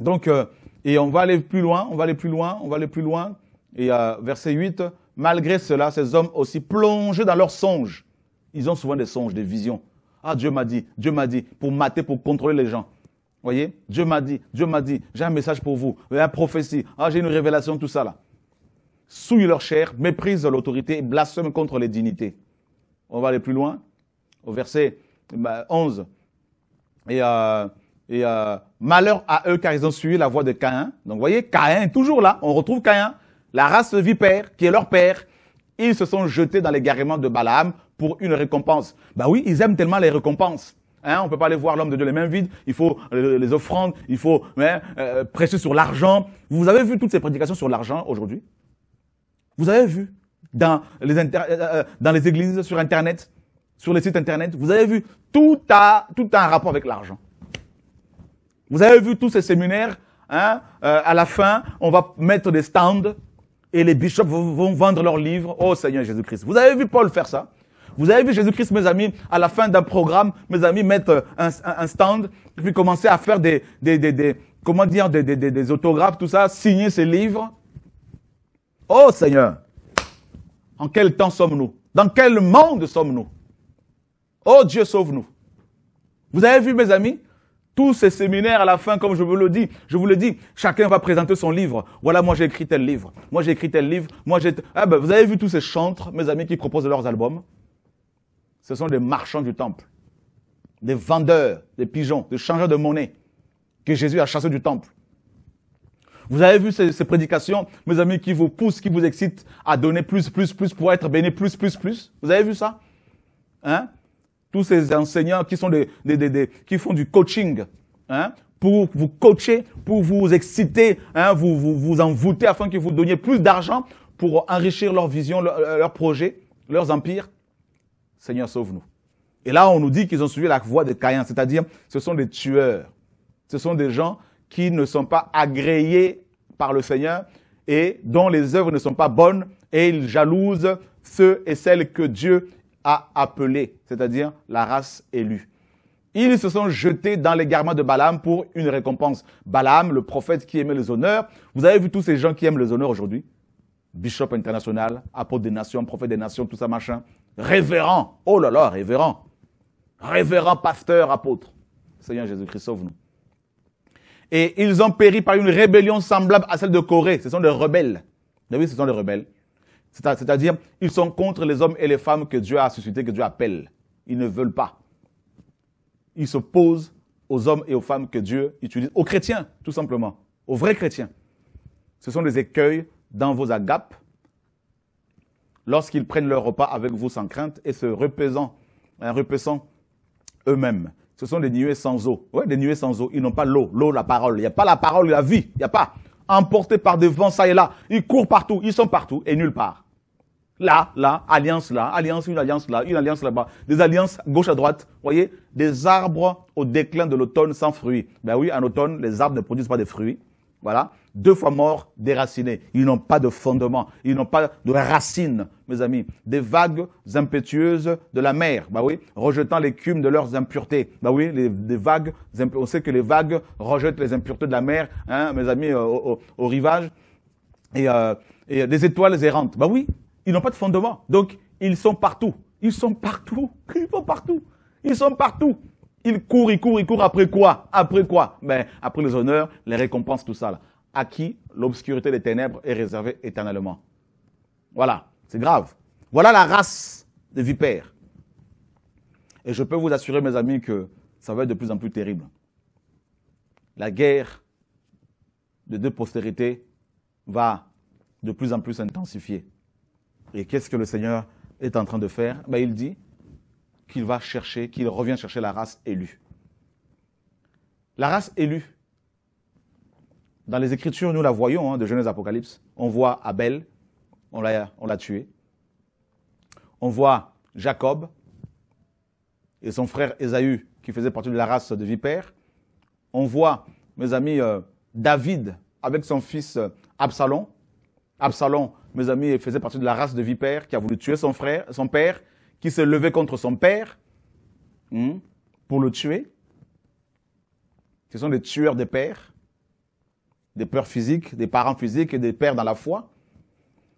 Donc, euh, et on va aller plus loin, on va aller plus loin, on va aller plus loin. Et euh, verset 8, malgré cela, ces hommes aussi plongent dans leurs songes ils ont souvent des songes, des visions. Ah, Dieu m'a dit, Dieu m'a dit, pour mater, pour contrôler les gens. Voyez Dieu m'a dit, Dieu m'a dit, j'ai un message pour vous, une prophétie, ah, j'ai une révélation, tout ça là. Souillent leur chair, méprisent l'autorité, et blasphème contre les dignités. On va aller plus loin, au verset 11. Bah, euh, et, euh, malheur à eux car ils ont suivi la voie de Caïn. Donc vous voyez, Caïn est toujours là, on retrouve Caïn, la race vipère qui est leur père. Ils se sont jetés dans les l'égarement de Balaam pour une récompense. Bah oui, ils aiment tellement les récompenses. Hein, on ne peut pas aller voir l'homme de Dieu les mains vides. Il faut euh, les offrandes, il faut hein, euh, presser sur l'argent. Vous avez vu toutes ces prédications sur l'argent aujourd'hui Vous avez vu dans les, euh, dans les églises, sur Internet, sur les sites Internet, vous avez vu tout a, un rapport avec l'argent. Vous avez vu tous ces séminaires, hein, à la fin, on va mettre des stands et les bishops vont vendre leurs livres au oh Seigneur Jésus-Christ. Vous avez vu Paul faire ça vous avez vu Jésus-Christ, mes amis, à la fin d'un programme, mes amis, mettre euh, un, stand, puis commencer à faire des, comment dire, des, autographes, tout ça, signer ses livres. Oh Seigneur, en quel temps sommes-nous Dans quel monde sommes-nous Oh Dieu, sauve-nous. Vous avez vu, mes amis tous ces séminaires à la fin, comme je vous le dis, je vous le dis, chacun va présenter son livre. Voilà, moi j'ai écrit tel livre, moi j'ai écrit tel livre, moi j'ai... Ah ben, vous avez vu tous ces chantres, mes amis, qui proposent leurs albums ce sont des marchands du temple, des vendeurs, des pigeons, des changeurs de monnaie que Jésus a chassés du temple. Vous avez vu ces, prédications, mes amis, qui vous poussent, qui vous excitent à donner plus, plus, plus pour être béni, plus, plus, plus. Vous avez vu ça hein? Tous ces enseignants qui, sont des, qui font du coaching hein? pour vous coacher, pour vous exciter, hein? vous, vous, vous envoûter afin que vous donniez plus d'argent pour enrichir leur vision, leur projet, leurs empires. Seigneur, sauve-nous. Et là, on nous dit qu'ils ont suivi la voie de Caïn, c'est-à-dire ce sont des tueurs. Ce sont des gens qui ne sont pas agréés par le Seigneur et dont les œuvres ne sont pas bonnes et ils jalousent ceux et celles que Dieu a appelés, c'est-à-dire la race élue. Ils se sont jetés dans les garments de Balaam pour une récompense. Balaam, le prophète qui aimait les honneurs, vous avez vu tous ces gens qui aiment les honneurs aujourd'hui Bishop international, apôtre des nations, prophète des nations, tout ça machin. Révérend. Oh là là, révérend. Révérend pasteur, apôtre. Seigneur Jésus-Christ, sauve-nous. Et ils ont péri par une rébellion semblable à celle de Corée. Ce sont des rebelles. Vous ce sont des rebelles. C'est-à-dire, ils sont contre les hommes et les femmes que Dieu a suscité, que Dieu appelle. Ils ne veulent pas. Ils s'opposent aux hommes et aux femmes que Dieu utilise, aux chrétiens, tout simplement, aux vrais chrétiens. Ce sont des écueils dans vos agapes, lorsqu'ils prennent leur repas avec vous sans crainte et se repaisant, hein, eux-mêmes. Ce sont des nuées sans eau. Oui, des nuées sans eau. Ils n'ont pas l'eau, l'eau, la parole. Il n'y a pas la parole, la vie. Il n'y a pas. Emportés par des vents, ça et là. Ils courent partout. Ils sont partout et nulle part. Là, là, alliance là, alliance, une alliance là, une alliance là-bas. Des alliances gauche à droite. Vous Voyez, des arbres au déclin de l'automne sans fruits. Ben oui, en automne, les arbres ne produisent pas de fruits. Voilà deux fois morts, déracinés. Ils n'ont pas de fondement, ils n'ont pas de racines, mes amis. Des vagues impétueuses de la mer, bah oui, rejetant l'écume de leurs impuretés. Bah oui, des vagues, on sait que les vagues rejettent les impuretés de la mer, hein, mes amis, euh, au, rivage. Euh, et, des étoiles errantes. Bah oui, ils n'ont pas de fondement. Donc, ils sont partout. Ils sont partout. *laughs* Ils sont partout. Ils sont partout. Ils courent, ils courent, ils courent après quoi Après quoi Ben, après les honneurs, les récompenses, tout ça là à qui l'obscurité des ténèbres est réservée éternellement. Voilà, c'est grave. Voilà la race des vipères. Et je peux vous assurer, mes amis, que ça va être de plus en plus terrible. La guerre de deux postérités va de plus en plus s'intensifier. Et qu'est-ce que le Seigneur est en train de faire ben, Il dit qu'il va chercher, qu'il revient chercher la race élue. La race élue, dans les Écritures, nous la voyons, hein, de Genèse Apocalypse. On voit Abel, on l'a tué. On voit Jacob et son frère Esaü qui faisait partie de la race de vipères. On voit, mes amis, euh, David avec son fils euh, Absalom. Absalom, mes amis, faisait partie de la race de vipères qui a voulu tuer son frère, son père, qui s'est levé contre son père hmm, pour le tuer. Ce sont des tueurs des pères des peurs physiques, des parents physiques et des pères dans la foi.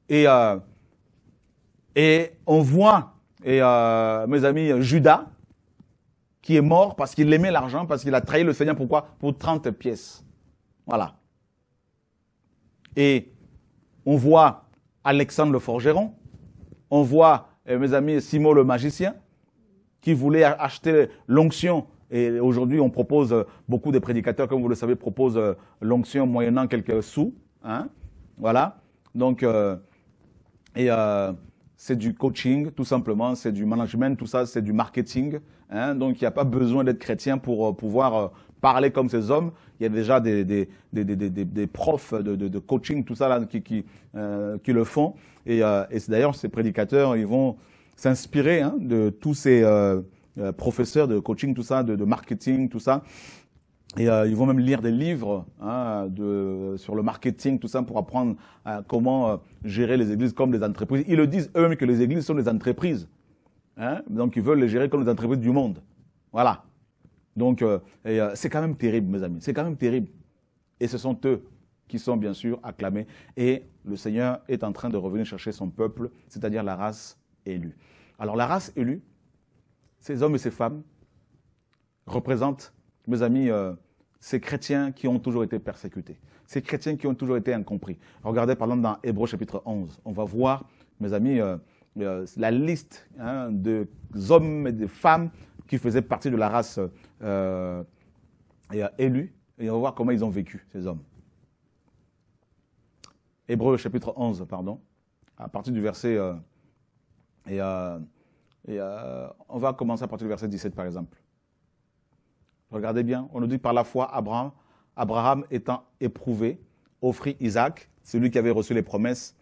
Et, euh, et on voit, et euh, mes amis, Judas, qui est mort parce qu'il aimait l'argent, parce qu'il a trahi le Seigneur. Pourquoi Pour 30 pièces. Voilà. Et on voit Alexandre le forgeron, on voit, euh, mes amis, Simon le magicien, qui voulait acheter l'onction et aujourd'hui, on propose, euh, beaucoup de prédicateurs, comme vous le savez, proposent euh, l'onction moyennant quelques sous. Hein. Voilà. Donc, euh, et c'est du coaching, tout simplement, c'est du management, tout ça, c'est du marketing. Hein. Donc, il n'y a pas besoin d'être chrétien pour pouvoir parler comme ces hommes. Il y a déjà des, profs de, coaching, tout ça, qui, le font. Et, d'ailleurs, ces prédicateurs, ils vont s'inspirer hein, de tous ces, euh, professeurs de coaching, tout ça, de, marketing, tout ça. Et euh, ils vont même lire des livres hein, sur le marketing, tout ça, pour apprendre euh, comment gérer les églises comme des entreprises. Ils le disent eux-mêmes que les églises sont des entreprises. Hein. donc ils veulent les gérer comme des entreprises du monde. Voilà. Donc c'est quand même terrible, mes amis. C'est quand même terrible. Et ce sont eux qui sont bien sûr acclamés. Et le Seigneur est en train de revenir chercher son peuple, c'est-à-dire la race élue. Alors la race élue, ces hommes et ces femmes représentent, mes amis, euh, ces chrétiens qui ont toujours été persécutés, ces chrétiens qui ont toujours été incompris. Regardez par exemple dans Hébreu chapitre 11, on va voir, mes amis, euh, euh, la liste hein, des hommes et des femmes qui faisaient partie de la race élue, et on va voir comment ils ont vécu, ces hommes. Hébreu chapitre 11, pardon, à partir du verset... et, et euh, on va commencer à partir du verset 17, par exemple. Regardez bien, on nous dit par la foi, Abraham, Abraham étant éprouvé, offrit Isaac, celui qui avait reçu les promesses.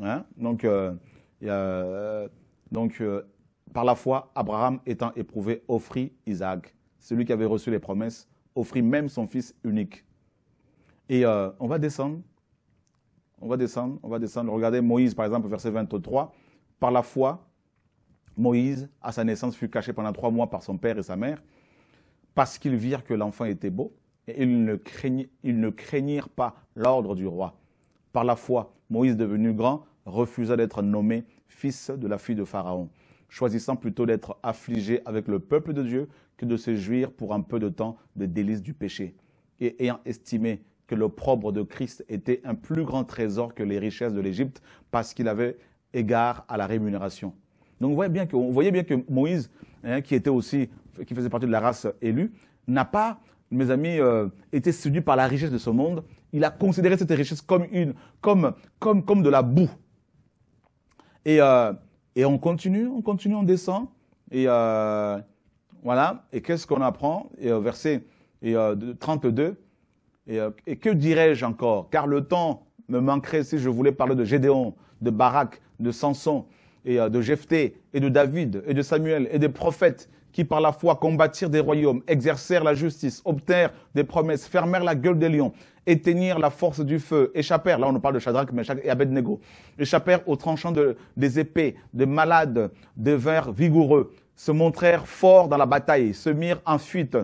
Hein. Donc, euh, euh, donc par la foi, Abraham étant éprouvé, offrit Isaac, celui qui avait reçu les promesses, offrit même son fils unique. Et on va descendre, on va descendre, on va descendre. Regardez Moïse, par exemple, verset 23. Par la foi, Moïse, à sa naissance, fut caché pendant trois mois par son père et sa mère, parce qu'ils virent que l'enfant était beau, et ils ne, craignirent, pas l'ordre du roi. Par la foi, Moïse, devenu grand, refusa d'être nommé fils de la fille de Pharaon, choisissant plutôt d'être affligé avec le peuple de Dieu que de se jouir pour un peu de temps des délices du péché. Et ayant estimé que l'opprobre de Christ était un plus grand trésor que les richesses de l'Égypte, parce qu'il avait égard à la rémunération. Donc on voyait bien que, voyait bien que Moïse, hein, qui aussi, qui faisait partie de la race élue, n'a pas, mes amis, euh, été séduit par la richesse de ce monde. Il a considéré cette richesse comme une, comme, comme, de la boue. Euh, et, on continue, on continue, on descend. Et euh, voilà. Et qu'est-ce qu'on apprend et, Verset et, 32. Et, et que dirais-je encore Car le temps me manquerait si je voulais parler de Gédéon, de Barak, de Samson, et euh, de Jephthé, et de David, et de Samuel, et des prophètes, qui par la foi combattirent des royaumes, exercèrent la justice, obtinrent des promesses, fermèrent la gueule des lions, éteignirent la force du feu, échappèrent, là on parle de Shadrach, Meshach et Abednego, échappèrent aux tranchants des épées, des malades, des vers vigoureux, se montrèrent forts dans la bataille, se mirent en fuite,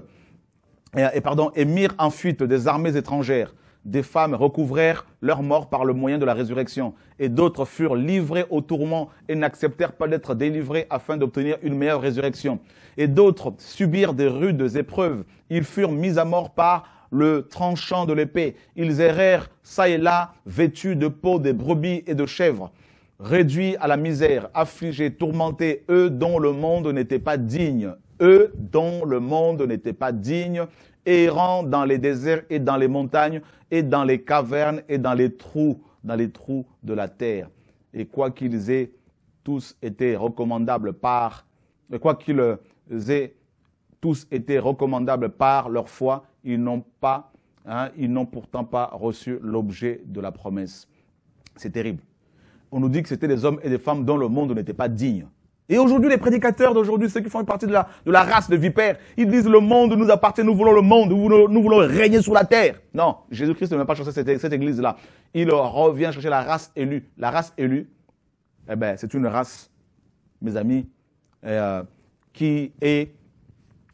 et, pardon, et mirent en fuite des armées étrangères des femmes recouvrèrent leur mort par le moyen de la résurrection, et d'autres furent livrés au tourment et n'acceptèrent pas d'être délivrés afin d'obtenir une meilleure résurrection. Et d'autres subirent des rudes épreuves. Ils furent mis à mort par le tranchant de l'épée. Ils errèrent çà et là, vêtus de peaux des brebis et de chèvres. Réduits à la misère, affligés, tourmentés, eux dont le monde n'était pas digne, eux dont le monde n'était pas digne, errant dans les déserts et dans les montagnes et dans les cavernes et dans les trous, dans les trous de la terre. Et quoi qu'ils aient tous été recommandables par, quoi qu'ils aient tous été recommandables par leur foi, ils n'ont pas, hein, ils n'ont pourtant pas reçu l'objet de la promesse. C'est terrible. On nous dit que c'était des hommes et des femmes dont le monde n'était pas digne. Et aujourd'hui, les prédicateurs d'aujourd'hui, ceux qui font partie de la, de la race de vipères, ils disent le monde nous appartient, nous voulons le monde, nous voulons, régner sur la terre. Non, Jésus-Christ ne veut pas chercher cette, cette église-là. Il revient chercher la race élue. La race élue, eh ben, c'est une race, mes amis, euh, qui est,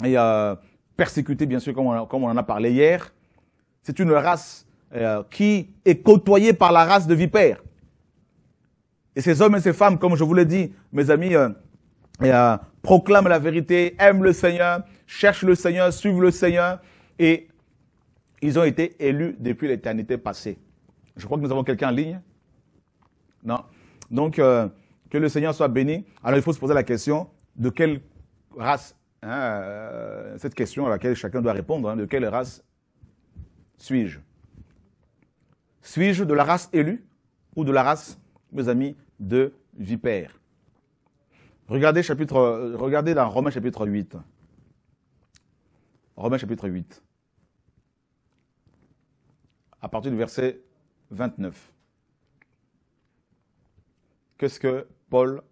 euh, persécutée, bien sûr, comme on, comme on en a parlé hier. C'est une race euh, qui est côtoyée par la race de vipères. Et ces hommes et ces femmes, comme je vous l'ai dit, mes amis, euh, euh, proclament la vérité, aiment le Seigneur, cherchent le Seigneur, suivent le Seigneur, et ils ont été élus depuis l'éternité passée. Je crois que nous avons quelqu'un en ligne. Non. Donc, euh, que le Seigneur soit béni. Alors, il faut se poser la question de quelle race, hein, cette question à laquelle chacun doit répondre, hein, de quelle race suis-je Suis-je de la race élue ou de la race mes amis, de vipère. Regardez, chapitre, regardez dans Romains chapitre 8. Romains chapitre 8. À partir du verset 29. Qu'est-ce que Paul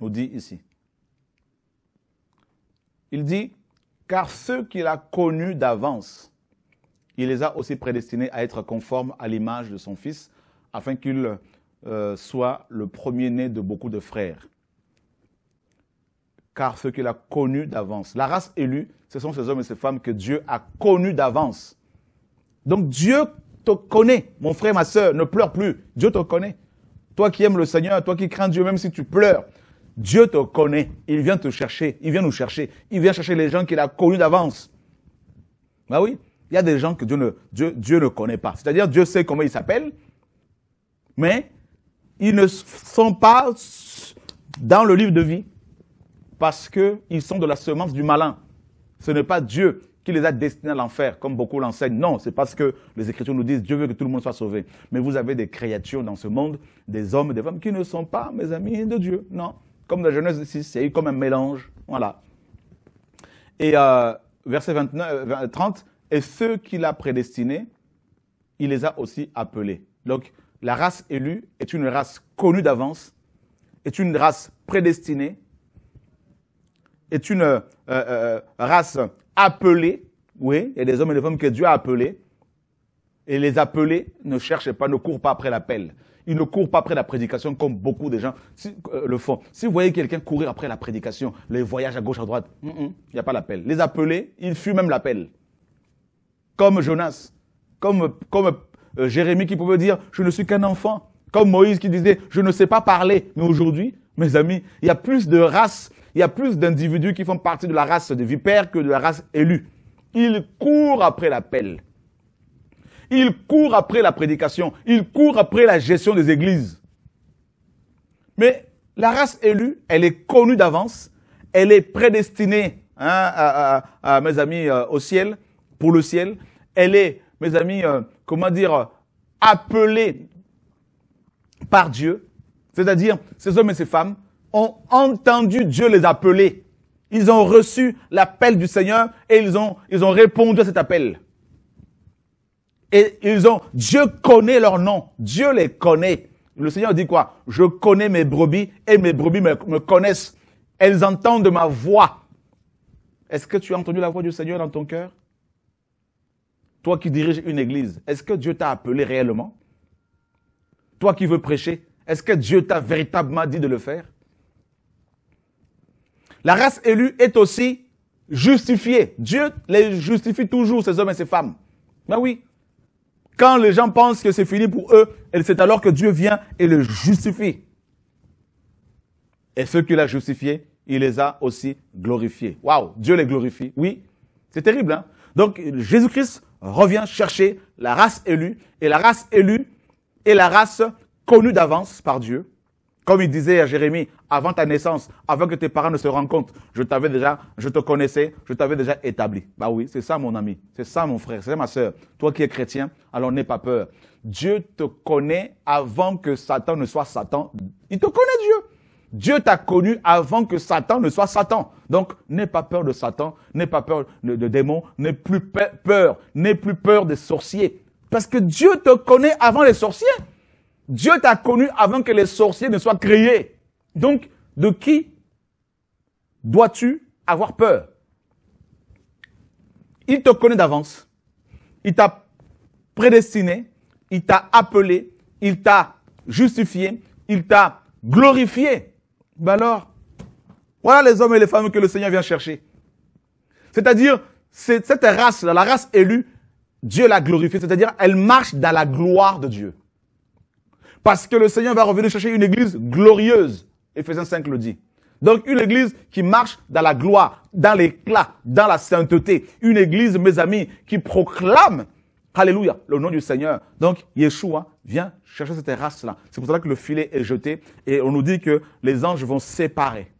nous dit ici Il dit, car ceux qu'il a connus d'avance, il les a aussi prédestinés à être conformes à l'image de son Fils, afin qu'il euh, soit le premier-né de beaucoup de frères. Car ce qu'il a connu d'avance, la race élue, ce sont ces hommes et ces femmes que Dieu a connus d'avance. Donc Dieu te connaît, mon frère, ma soeur, ne pleure plus, Dieu te connaît. Toi qui aimes le Seigneur, toi qui crains Dieu, même si tu pleures, Dieu te connaît, il vient te chercher, il vient nous chercher, il vient chercher les gens qu'il a connus d'avance. Bah oui, il y a des gens que Dieu ne, Dieu, Dieu ne connaît pas. C'est-à-dire Dieu sait comment ils s'appellent, mais ils ne sont pas dans le livre de vie parce qu'ils sont de la semence du malin. Ce n'est pas Dieu qui les a destinés à l'enfer, comme beaucoup l'enseignent. Non, c'est parce que les Écritures nous disent Dieu veut que tout le monde soit sauvé. Mais vous avez des créatures dans ce monde, des hommes et des femmes qui ne sont pas, mes amis, de Dieu. Non. Comme la Genèse 6, c'est comme un mélange. Voilà. Et euh, verset 29, 30, euh, et ceux qu'il a prédestinés, il les a aussi appelés. Donc, la race élue est une race connue d'avance, est une race prédestinée, est une euh, euh, race appelée, oui, il y a des hommes et des femmes que Dieu a appelés, et les appelés ne cherchent pas, ne courent pas après l'appel. Ils ne courent pas après la prédication comme beaucoup de gens euh, le font. Si vous voyez quelqu'un courir après la prédication, les voyages à gauche, à droite, mm, mm, il n'y a pas l'appel. Les appelés, ils fuient même l'appel. Comme Jonas, comme, comme euh, Jérémie qui pouvait dire, je ne suis qu'un enfant. Comme Moïse qui disait, je ne sais pas parler. Mais aujourd'hui, mes amis, il y a plus de races, il y a plus d'individus qui font partie de la race des vipères que de la race élue. Ils courent après l'appel. Ils courent après la prédication. Ils courent après la gestion des églises. Mais la race élue, elle est connue d'avance. Elle est prédestinée, hein, à, mes amis, euh, au ciel, pour le ciel. Elle est mes amis, euh, comment dire, euh, appelés par Dieu, c'est-à-dire ces hommes et ces femmes, ont entendu Dieu les appeler. Ils ont reçu l'appel du Seigneur et ils ont, ils ont répondu à cet appel. Et ils ont, Dieu connaît leur nom. Dieu les connaît. Le Seigneur dit quoi? Je connais mes brebis et mes brebis me connaissent. Elles entendent ma voix. Est-ce que tu as entendu la voix du Seigneur dans ton cœur? Toi qui diriges une église, est-ce que Dieu t'a appelé réellement Toi qui veux prêcher, est-ce que Dieu t'a véritablement dit de le faire La race élue est aussi justifiée. Dieu les justifie toujours, ces hommes et ces femmes. Ben oui. Quand les gens pensent que c'est fini pour eux, c'est alors que Dieu vient et les justifie. Et ceux qu'il a justifiés, il les a aussi glorifiés. Waouh, Dieu les glorifie. Oui, c'est terrible. Hein? Donc Jésus-Christ « Reviens chercher la race élue, et la race élue est la race connue d'avance par Dieu. Comme il disait à Jérémie, avant ta naissance, avant que tes parents ne se rendent compte je t'avais déjà, je te connaissais, je t'avais déjà établi. Bah oui, c'est ça mon ami, c'est ça mon frère, c'est ma sœur. Toi qui es chrétien, alors n'aie pas peur. Dieu te connaît avant que Satan ne soit Satan. Il te connaît Dieu. Dieu t'a connu avant que Satan ne soit Satan. Donc, n'aie pas peur de Satan, n'aie pas peur de, démons, n'aie plus peur, n'aie plus peur des sorciers. Parce que Dieu te connaît avant les sorciers. Dieu t'a connu avant que les sorciers ne soient créés. Donc, de qui dois-tu avoir peur Il te connaît d'avance. Il t'a prédestiné, il t'a appelé, il t'a justifié, il t'a glorifié. Ben alors, voilà les hommes et les femmes que le Seigneur vient chercher. C'est-à-dire, cette race, la race élue, Dieu la glorifiée. c'est-à-dire elle marche dans la gloire de Dieu. Parce que le Seigneur va revenir chercher une église glorieuse, Ephésiens 5 le dit. Donc une église qui marche dans la gloire, dans l'éclat, dans la sainteté. Une église, mes amis, qui proclame Alléluia, le nom du Seigneur. Donc, Yeshua vient chercher cette race-là. C'est pour cela que le filet est jeté et on nous dit que les anges vont séparer,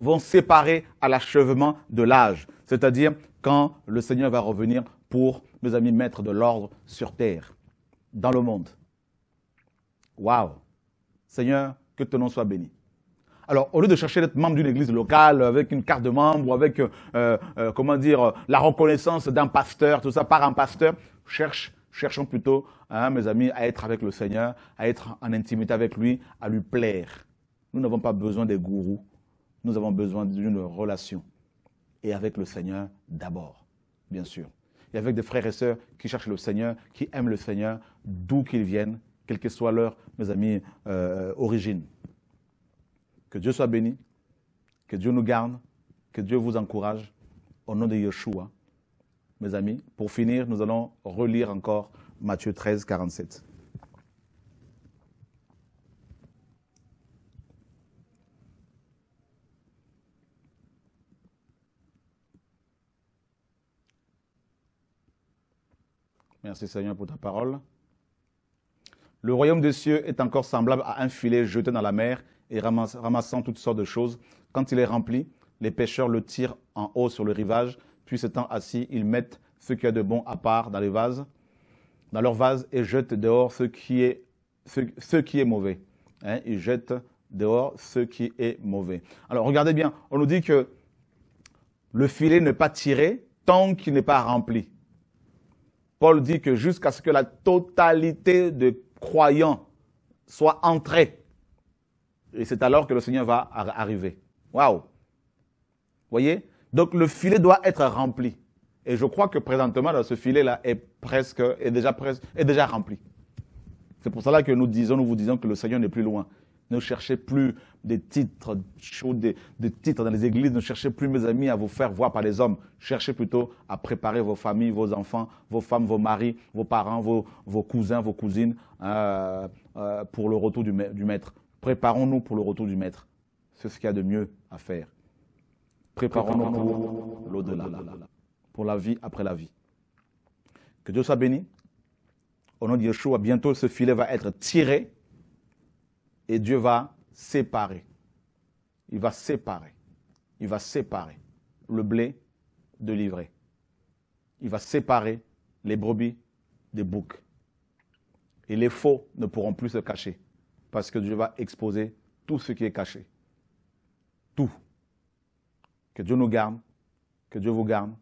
vont séparer à l'achèvement de l'âge, c'est-à-dire quand le Seigneur va revenir pour, mes amis, mettre de l'ordre sur terre, dans le monde. Waouh Seigneur, que ton nom soit béni. Alors, au lieu de chercher d'être membre d'une église locale, avec une carte de membre, ou avec, euh, euh, euh, comment dire, la reconnaissance d'un pasteur, tout ça, par un pasteur, cherche, cherchons plutôt, hein, mes amis, à être avec le Seigneur, à être en intimité avec lui, à lui plaire. Nous n'avons pas besoin des gourous, nous avons besoin d'une relation. Et avec le Seigneur d'abord, bien sûr. Et avec des frères et sœurs qui cherchent le Seigneur, qui aiment le Seigneur, d'où qu'ils viennent, quelle que soit leur, mes amis, origine. Que Dieu soit béni, que Dieu nous garde, que Dieu vous encourage. Au nom de Yeshua, mes amis, pour finir, nous allons relire encore Matthieu 13, 47. Merci Seigneur pour ta parole. Le royaume des cieux est encore semblable à un filet jeté dans la mer et ramassant toutes sortes de choses. Quand il est rempli, les pêcheurs le tirent en haut sur le rivage, puis s'étant assis, ils mettent ce qu'il y a de bon à part dans les vases, dans leurs vases, et jettent dehors ce qui est, ce, qui est mauvais. Hein, ils jettent dehors ce qui est mauvais. Alors regardez bien, on nous dit que le filet n'est pas tiré tant qu'il n'est pas rempli. Paul dit que jusqu'à ce que la totalité de croyants soit entrée et c'est alors que le Seigneur va arriver. Waouh Voyez Donc le filet doit être rempli. Et je crois que présentement, ce filet-là est presque, est déjà est déjà rempli. C'est pour cela que nous disons, nous vous disons que le Seigneur n'est plus loin. Ne cherchez plus des titres des, titres dans les églises. Ne cherchez plus, mes amis, à vous faire voir par les hommes. Cherchez plutôt à préparer vos familles, vos enfants, vos femmes, vos maris, vos parents, vos, cousins, vos cousines euh, euh, pour le retour du maître. Préparons-nous pour le retour du Maître. C'est ce qu'il y a de mieux à faire. Préparons-nous pour l'au-delà, pour la vie après la vie. Que Dieu soit béni. Au nom de Yeshua, bientôt ce filet va être tiré et Dieu va séparer. Il va séparer. Il va séparer le blé de l'ivraie. Il va séparer les brebis des boucs. Et les faux ne pourront plus se cacher. Parce que Dieu va exposer tout ce qui est caché. Tout. Que Dieu nous garde, que Dieu vous garde.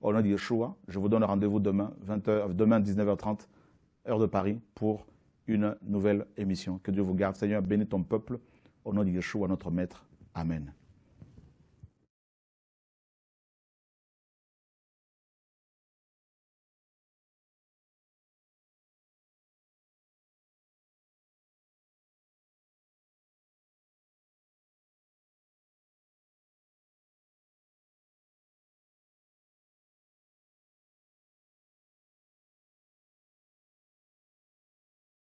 Au nom de Yeshua, je vous donne rendez-vous demain, 20 demain 19h30, heure de Paris, pour une nouvelle émission. Que Dieu vous garde. Seigneur, bénis ton peuple. Au nom de Yeshua, notre Maître. Amen.